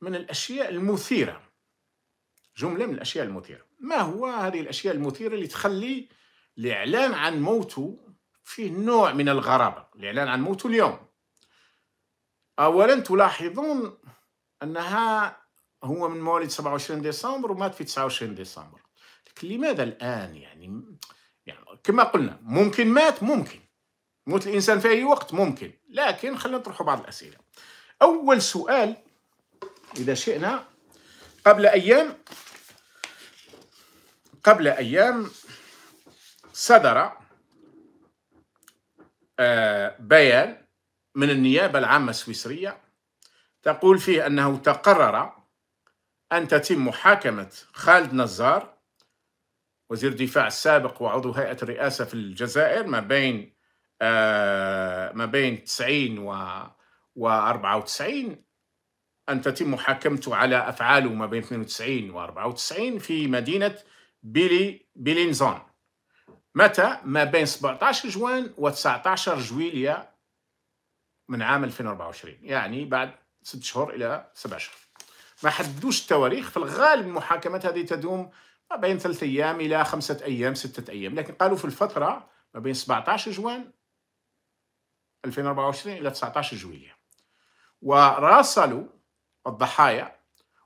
من الأشياء المثيرة جملة من الأشياء المثيرة ما هو هذه الأشياء المثيرة اللي تخلي الإعلان عن موته فيه نوع من الغرابة الإعلان عن موته اليوم أولا تلاحظون أنها هو من مواليد 27 ديسمبر ومات في 29 ديسمبر لماذا الآن يعني يعني كما قلنا ممكن مات ممكن موت الإنسان في أي وقت ممكن لكن خلينا نطرحوا بعض الأسئلة أول سؤال إذا شئنا قبل أيام قبل أيام صدر آه، بيان من النيابة العامة السويسرية تقول فيه أنه تقرر أن تتم محاكمة خالد نزار وزير الدفاع السابق وعضو هيئة الرئاسة في الجزائر ما بين آه، ما بين 90 و و 94 أن تتم محاكمته على أفعاله ما بين 92 و 94 في مدينة بيلي بيلينزون متى؟ ما بين 17 جوان و 19 جويلية من عام 2024 يعني بعد 6 شهور إلى 7 شهور ما حددوش التواريخ في الغالب المحاكمات هذه تدوم ما بين ثلاثة أيام إلى خمسة أيام ستة أيام لكن قالوا في الفترة ما بين 17 جوان 2024 إلى 19 جويلية وراسلوا الضحايا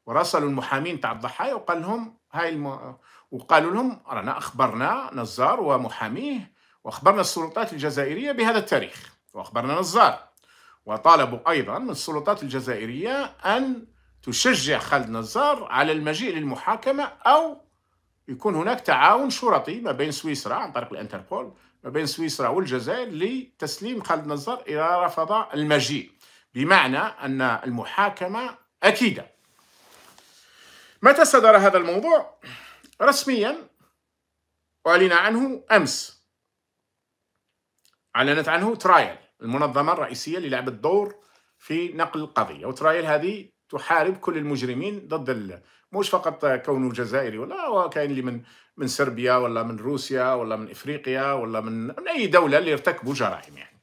وراسلوا المحامين تاع الضحايا وقال لهم هاي الم... وقالوا لهم رانا اخبرنا نزار ومحاميه واخبرنا السلطات الجزائريه بهذا التاريخ واخبرنا نزار وطالبوا ايضا من السلطات الجزائريه ان تشجع خالد نزار على المجيء للمحاكمه او يكون هناك تعاون شرطي ما بين سويسرا عن طريق الانتربول ما بين سويسرا والجزائر لتسليم خالد نزار إذا رفض المجيء بمعنى أن المحاكمة أكيدة متى صدر هذا الموضوع؟ رسميا أعلن عنه أمس أعلنت عنه ترايل المنظمة الرئيسية اللي لعبت دور في نقل القضية وترايل هذه تحارب كل المجرمين ضد مش فقط كونه جزائري ولا وكاين اللي من من صربيا ولا من روسيا ولا من افريقيا ولا من, من اي دوله اللي ارتكبوا جرائم يعني.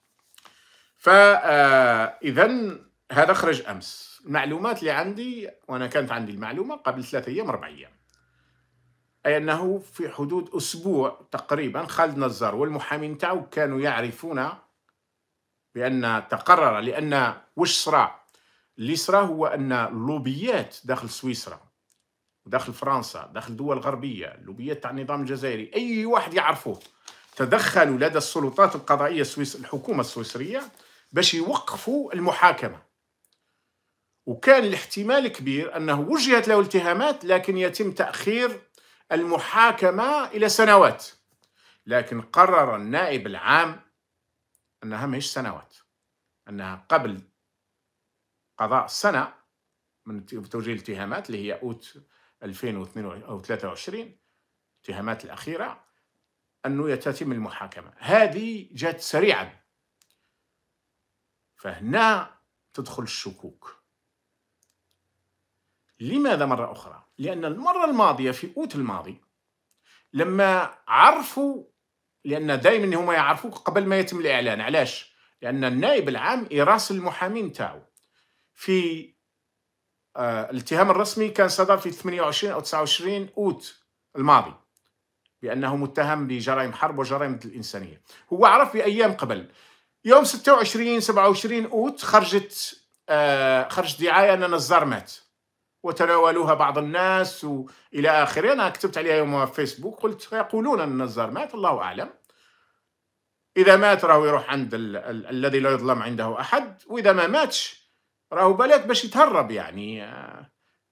فاذا آه، هذا خرج امس، المعلومات اللي عندي وانا كانت عندي المعلومه قبل ثلاثة ايام اربع ايام. اي انه في حدود اسبوع تقريبا خالد نزار والمحامين نتاعو كانوا يعرفون بان تقرر لان وش صرا؟ اللي صرا هو ان اللوبيات داخل سويسرا داخل فرنسا داخل دول غربية اللوبيات تاع النظام الجزائري أي واحد يعرفوه تدخلوا لدى السلطات القضائية السويس الحكومة السويسرية باش يوقفوا المحاكمة وكان الاحتمال كبير أنه وجهت له التهامات لكن يتم تأخير المحاكمة إلى سنوات لكن قرر النائب العام أنها مش سنوات أنها قبل قضاء سنة من توجيه الاتهامات اللي هي أوت 2022 أو 23 الاتهامات الأخيرة أنه يتتم المحاكمة هذه جات سريعا فهنا تدخل الشكوك لماذا مرة أخرى؟ لأن المرة الماضية في أوت الماضي لما عرفوا لأن دائما هما يعرفوك قبل ما يتم الإعلان علاش؟ لأن النائب العام يراسل المحامين تاعو في آه، الاتهام الرسمي كان صدر في 28 أو 29 أوت الماضي بأنه متهم بجرائم حرب وجرائم ضد الإنسانية هو عرف بأيام قبل يوم 26 27 أوت خرجت آه خرجت دعاية أن نزار مات وتناولوها بعض الناس والى اخره انا كتبت عليها يوم في فيسبوك قلت يقولون ان نزار مات الله اعلم اذا مات راه يروح عند الذي لا يظلم عنده احد واذا ما ماتش راهو بالك باش يتهرب يعني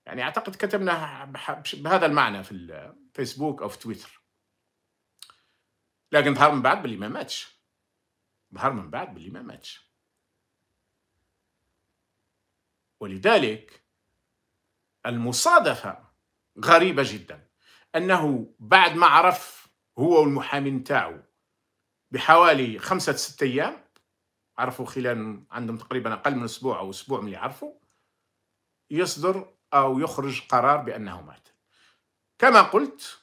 يعني اعتقد كتبنا بهذا المعنى في الفيسبوك او في تويتر لكن ظهر من بعد باللي ما ماتش ظهر من بعد باللي ما ماتش ولذلك المصادفة غريبة جدا أنه بعد ما عرف هو والمحامي نتاعو بحوالي خمسة ستة أيام عرفوا خلال عندهم تقريبا أقل من أسبوع أو أسبوع من اللي عرفوا يصدر أو يخرج قرار بأنه مات كما قلت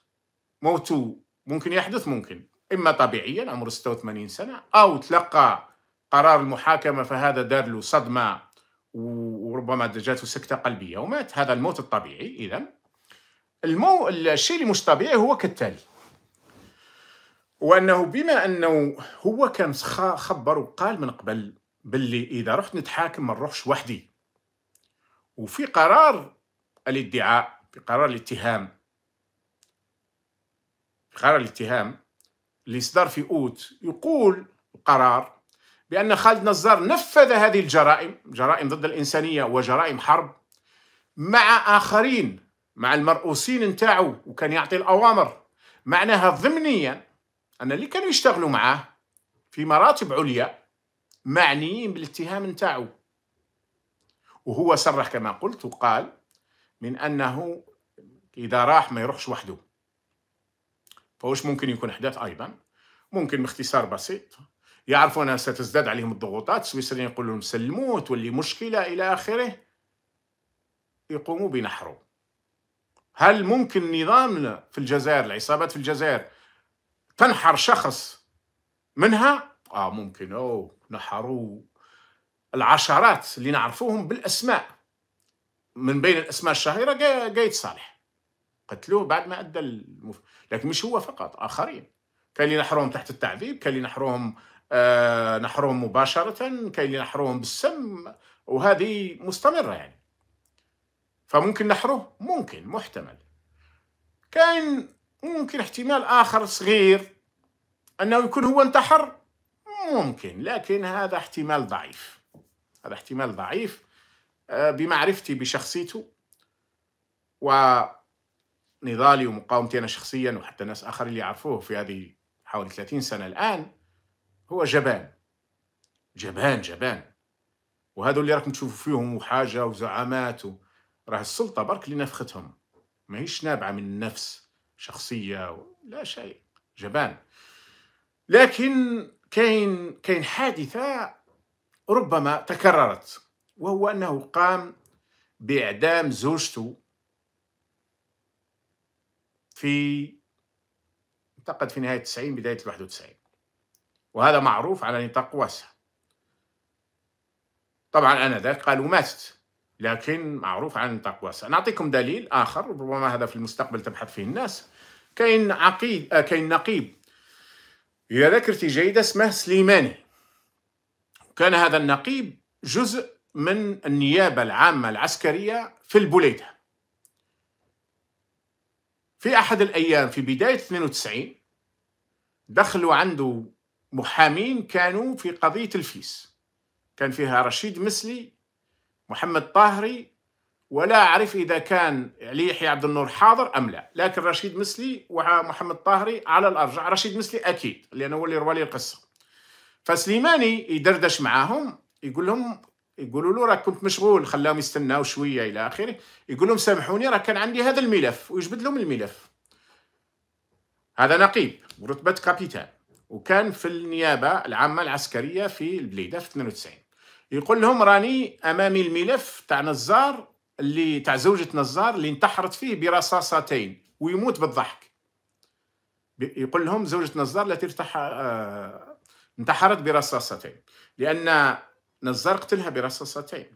موته ممكن يحدث ممكن إما طبيعيا عمره 86 سنة أو تلقى قرار المحاكمة فهذا دار له صدمة وربما جاته سكتة قلبية ومات هذا الموت الطبيعي إذا المو... الشيء اللي مش طبيعي هو كالتالي وانه بما انه هو كان خبر وقال من قبل باللي اذا رحت نتحاكم ما نروحش وحدي وفي قرار الادعاء في قرار الاتهام في قرار الاتهام اللي صدر في اوت يقول القرار بان خالد نزار نفذ هذه الجرائم جرائم ضد الانسانيه وجرائم حرب مع اخرين مع المرؤوسين نتاعو وكان يعطي الاوامر معناها ضمنيا أنا اللي كانوا يشتغلوا معاه في مراتب عليا معنيين بالاتهام نتاعو وهو صرح كما قلت وقال من أنه إذا راح ما يروحش وحده فوش ممكن يكون أحداث أيضا ممكن باختصار بسيط يعرفوا أنها ستزداد عليهم الضغوطات سويسريين يقولوا لهم سلموه تولي مشكلة إلى آخره يقوموا بنحره هل ممكن نظامنا في الجزائر العصابات في الجزائر تنحر شخص منها آه ممكن أو نحروا العشرات اللي نعرفوهم بالأسماء من بين الأسماء الشهيرة قايد صالح قتلوه بعد ما أدى المف... لكن مش هو فقط آخرين كان اللي نحروهم تحت التعذيب كان اللي نحروهم آه نحروهم مباشرة كان اللي نحروهم بالسم وهذه مستمرة يعني فممكن نحروه ممكن محتمل كاين ممكن احتمال آخر صغير أنه يكون هو انتحر ممكن لكن هذا احتمال ضعيف هذا احتمال ضعيف آه، بمعرفتي بشخصيته ونضالي ومقاومتي أنا شخصيا وحتى ناس آخرين اللي يعرفوه في هذه حوالي 30 سنة الآن هو جبان جبان جبان وهذو اللي راكم تشوفوا فيهم وحاجة وزعامات راه السلطة برك اللي نفختهم ماهيش نابعة من النفس شخصية لا شيء جبان لكن كاين كاين حادثة ربما تكررت وهو أنه قام بإعدام زوجته في اعتقد في نهاية التسعين بداية الواحد وتسعين وهذا معروف على نطاق واسع طبعا آنذاك قالوا ماتت لكن معروف عن نطاق واسع نعطيكم دليل آخر ربما هذا في المستقبل تبحث فيه الناس كاين عقيد آه كاين نقيب إذا ذكرتي جيدة اسمه سليماني كان هذا النقيب جزء من النيابة العامة العسكرية في البوليدة في أحد الأيام في بداية 92 دخلوا عنده محامين كانوا في قضية الفيس كان فيها رشيد مسلي محمد طاهري ولا أعرف إذا كان علي يحيى عبد النور حاضر أم لا لكن رشيد مسلي ومحمد طاهري على الأرجح رشيد مسلي أكيد لأنه هو اللي روى لي القصة فسليماني يدردش معاهم يقول لهم يقولوا له راك كنت مشغول خلاهم يستناو شويه الى اخره يقول لهم سامحوني راه كان عندي هذا الملف ويجبد لهم الملف هذا نقيب رتبة كابيتان وكان في النيابه العامه العسكريه في البليده في 92 يقول لهم راني امامي الملف تاع نزار اللي تاع زوجة نزار اللي انتحرت فيه برصاصتين ويموت بالضحك يقول لهم زوجة نزار التي ارتح... اه... انتحرت برصاصتين لان نزار قتلها برصاصتين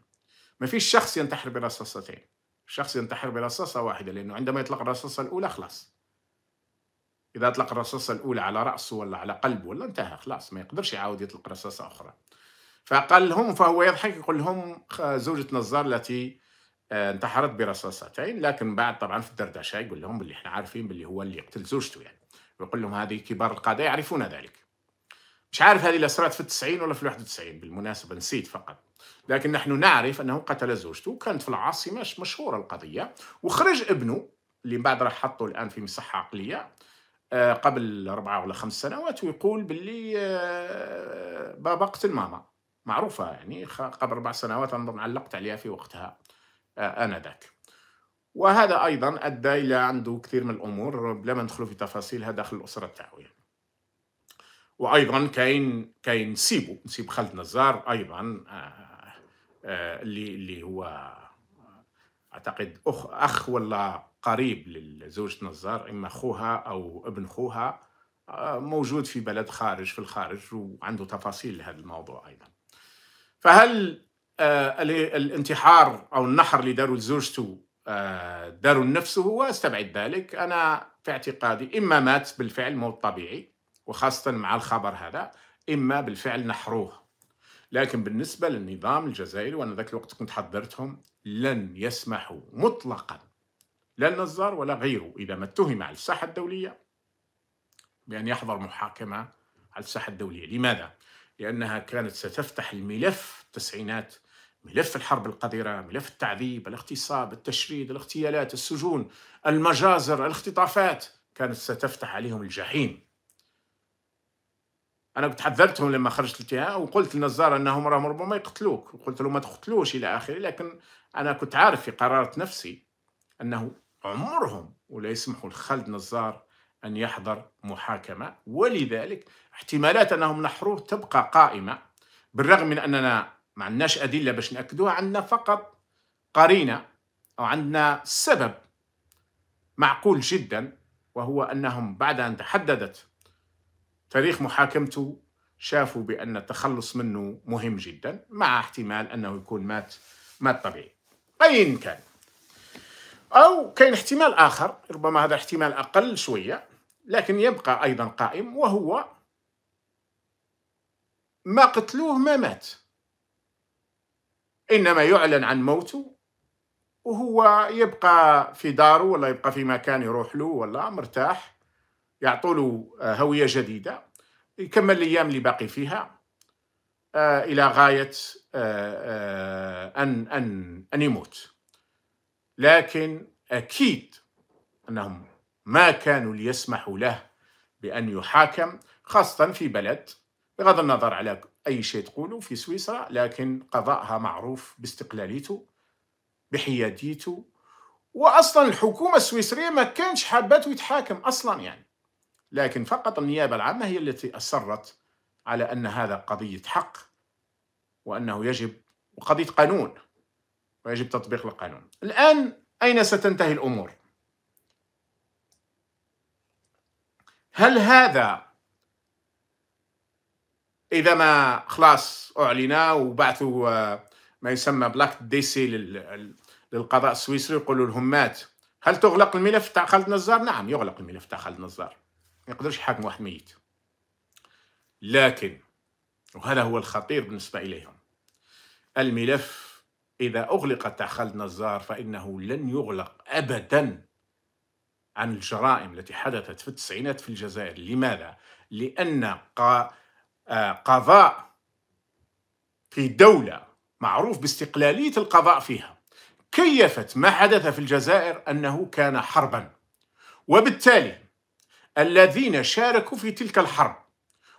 ما فيش شخص ينتحر برصاصتين شخص ينتحر برصاصة واحدة لأنه عندما يطلق الرصاصة الأولى خلاص إذا أطلق الرصاصة الأولى على رأسه ولا على قلبه ولا انتهى خلاص ما يقدرش يعاود يطلق رصاصة أخرى فقال لهم فهو يضحك يقول لهم زوجة نزار التي آه، انتحرت برصاصتين لكن بعد طبعا في الدردشه يقول لهم اللي احنا عارفين باللي هو اللي يقتل زوجته يعني ويقول لهم هذه كبار القاده يعرفون ذلك مش عارف هذه الاسرات في التسعين ولا في الواحد وتسعين بالمناسبه نسيت فقط لكن نحن نعرف انه قتل زوجته وكانت في العاصمه مشهوره القضيه وخرج ابنه اللي بعد راح حطه الان في مصحه عقليه آه، قبل أربعة ولا خمس سنوات ويقول باللي آه، بابا قتل ماما معروفة يعني قبل أربع سنوات أنظر علقت عليها في وقتها آه، آنذاك وهذا أيضا أدى إلى عنده كثير من الأمور بلا ما ندخلوا في تفاصيلها داخل الأسرة تاعو يعني. وأيضا كاين كاين سيبو سيب خالد نزار أيضا آه، آه، اللي اللي هو أعتقد أخ أخ ولا قريب لزوجة نزار إما خوها أو ابن خوها موجود في بلد خارج في الخارج وعنده تفاصيل لهذا الموضوع أيضا فهل آه الانتحار او النحر داروا لزوجته آه لنفسه نفسه استبعد ذلك انا في اعتقادي اما مات بالفعل موت طبيعي وخاصه مع الخبر هذا اما بالفعل نحروه لكن بالنسبه للنظام الجزائري وانا ذاك الوقت كنت حضرتهم لن يسمحوا مطلقا لا النزار ولا غيره اذا ما اتهم على الساحه الدوليه بان يحضر محاكمه على الساحه الدوليه لماذا لأنها كانت ستفتح الملف التسعينات ملف الحرب القذرة ملف التعذيب الاغتصاب التشريد الاغتيالات السجون المجازر الاختطافات كانت ستفتح عليهم الجحيم انا كنت حذرتهم لما خرجت الاتهام وقلت للنزار انهم راهم ربما يقتلوك وقلت له ما تقتلوش الى اخره لكن انا كنت عارف في قرارة نفسي انه عمرهم ولا يسمحوا لخالد نزار أن يحضر محاكمة ولذلك احتمالات أنهم نحروه تبقى قائمة بالرغم من أننا ما عندناش أدلة باش نأكدوها عندنا فقط قرينة أو عندنا سبب معقول جدا وهو أنهم بعد أن تحددت تاريخ محاكمته شافوا بأن التخلص منه مهم جدا مع احتمال أنه يكون مات مات طبيعي أيا كان أو كاين احتمال آخر ربما هذا احتمال أقل شوية لكن يبقى أيضا قائم وهو ما قتلوه ما مات إنما يعلن عن موته وهو يبقى في داره ولا يبقى في مكان يروح له ولا مرتاح يعطوا له آه، هوية جديدة يكمل الأيام اللي باقي فيها آه، إلى غاية آه، أن أن أن يموت لكن أكيد أنهم ما كانوا ليسمحوا له بأن يحاكم خاصة في بلد بغض النظر على أي شيء تقوله في سويسرا لكن قضاءها معروف باستقلاليته بحياديته وأصلا الحكومة السويسرية ما كانش حابته يتحاكم أصلا يعني لكن فقط النيابة العامة هي التي أصرت على أن هذا قضية حق وأنه يجب وقضية قانون ويجب تطبيق القانون الآن أين ستنتهي الأمور؟ هل هذا اذا ما خلاص اعلنا وبعثوا آه، ما يسمى بلاك دي سي للقضاء السويسري يقولوا لهم مات هل تغلق الملف تاع خالد نزار؟ نعم يغلق الملف تاع خالد نزار ما يقدرش يحاكم واحد ميت لكن وهذا هو الخطير بالنسبة إليهم الملف إذا أغلق تاع خالد نزار فإنه لن يغلق أبدا عن الجرائم التي حدثت في التسعينات في الجزائر لماذا؟ لأن آه، قضاء في دولة معروف باستقلالية القضاء فيها كيفت ما حدث في الجزائر أنه كان حربا وبالتالي الذين شاركوا في تلك الحرب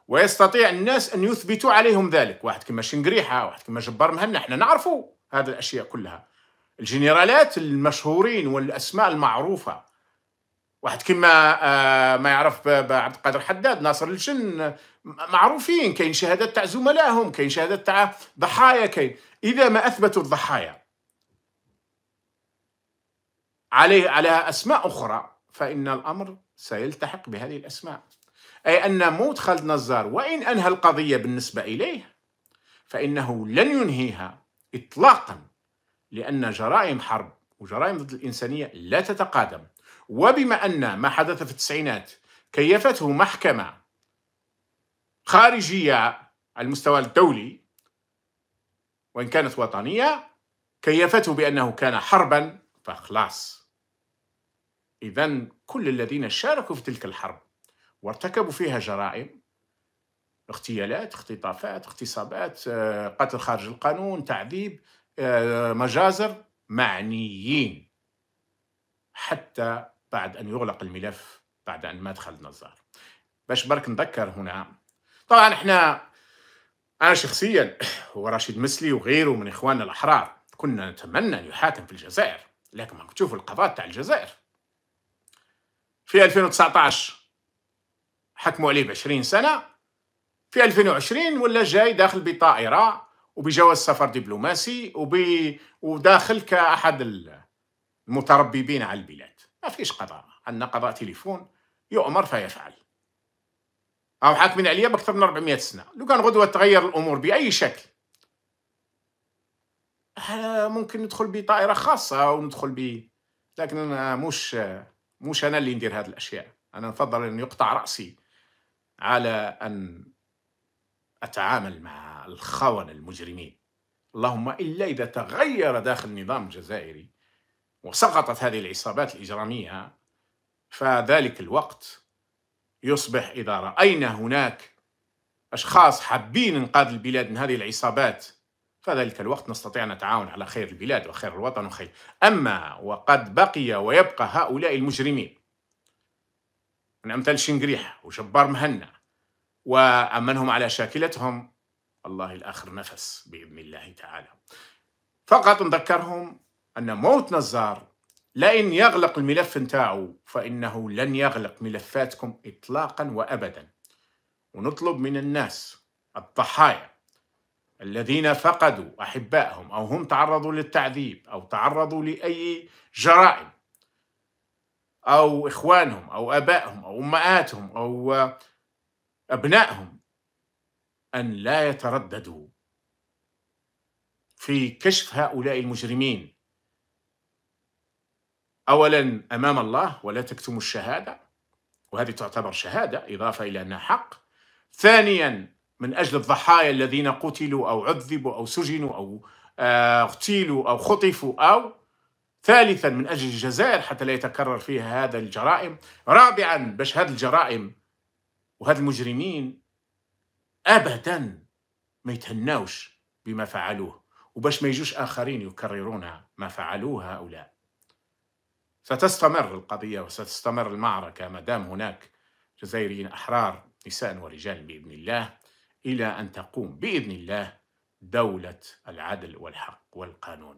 ويستطيع الناس أن يثبتوا عليهم ذلك واحد كما شنقريحة واحد كما جبار مهنا احنا نعرفوا هذه الأشياء كلها الجنرالات المشهورين والأسماء المعروفة واحد كيما آه، ما يعرف بعبد القادر حداد ناصر الجن معروفين كاين شهادات تاع زملائهم كاين شهادات تاع ضحايا كاين اذا ما اثبتوا الضحايا عليه على اسماء اخرى فان الامر سيلتحق بهذه الاسماء اي ان موت خالد نزار وان انهى القضيه بالنسبه اليه فانه لن ينهيها اطلاقا لان جرائم حرب وجرائم ضد الانسانيه لا تتقادم وبما أن ما حدث في التسعينات كيفته محكمة خارجية على المستوى الدولي وإن كانت وطنية كيفته بأنه كان حربا فخلاص إذا كل الذين شاركوا في تلك الحرب وارتكبوا فيها جرائم اغتيالات اختطافات اغتصابات آه، قتل خارج القانون تعذيب آه، مجازر معنيين حتى بعد أن يغلق الملف بعد أن مات خالد نزار باش برك نذكر هنا طبعا احنا أنا شخصيا ورشيد مسلي وغيره من إخواننا الأحرار كنا نتمنى أن يحاكم في الجزائر لكن ما تشوفوا القضاء تاع الجزائر في 2019 حكموا عليه ب 20 سنة في 2020 ولا جاي داخل بطائرة وبجواز سفر دبلوماسي وب... وداخل كأحد المترببين على البلاد ما فيش قضاء عندنا قضاء تليفون يؤمر فيفعل أو حاكمين عليا بأكثر من 400 سنة لو كان غدوة تغير الأمور بأي شكل أه، ممكن ندخل بطائرة خاصة وندخل ب لكن أنا مش مش أنا اللي ندير هذه الأشياء أنا نفضل أن يقطع رأسي على أن أتعامل مع الخونة المجرمين اللهم إلا إذا تغير داخل النظام الجزائري وسقطت هذه العصابات الإجرامية فذلك الوقت يصبح إذا رأينا هناك أشخاص حابين إنقاذ البلاد من هذه العصابات فذلك الوقت نستطيع أن نتعاون على خير البلاد وخير الوطن وخير أما وقد بقي ويبقى هؤلاء المجرمين من أمثال شنقريح وجبار مهنا وأمنهم على شاكلتهم الله الآخر نفس بإذن الله تعالى فقط نذكرهم أن موت نزار لئن يغلق الملف نتاعو فإنه لن يغلق ملفاتكم إطلاقا وأبدا ونطلب من الناس الضحايا الذين فقدوا أحبائهم أو هم تعرضوا للتعذيب أو تعرضوا لأي جرائم أو إخوانهم أو أبائهم أو أمهاتهم أو أبنائهم أن لا يترددوا في كشف هؤلاء المجرمين اولا امام الله ولا تكتموا الشهاده وهذه تعتبر شهاده اضافه الى انها حق ثانيا من اجل الضحايا الذين قتلوا او عذبوا او سجنوا او آه، اغتيلوا او خطفوا او ثالثا من اجل الجزائر حتى لا يتكرر فيها هذا الجرائم رابعا باش هذه الجرائم وهذا المجرمين ابدا ما يتهناوش بما فعلوه وباش ما يجوش اخرين يكررون ما فعلوه هؤلاء ستستمر القضية وستستمر المعركة ما دام هناك جزائريين أحرار نساء ورجال بإذن الله إلى أن تقوم بإذن الله دولة العدل والحق والقانون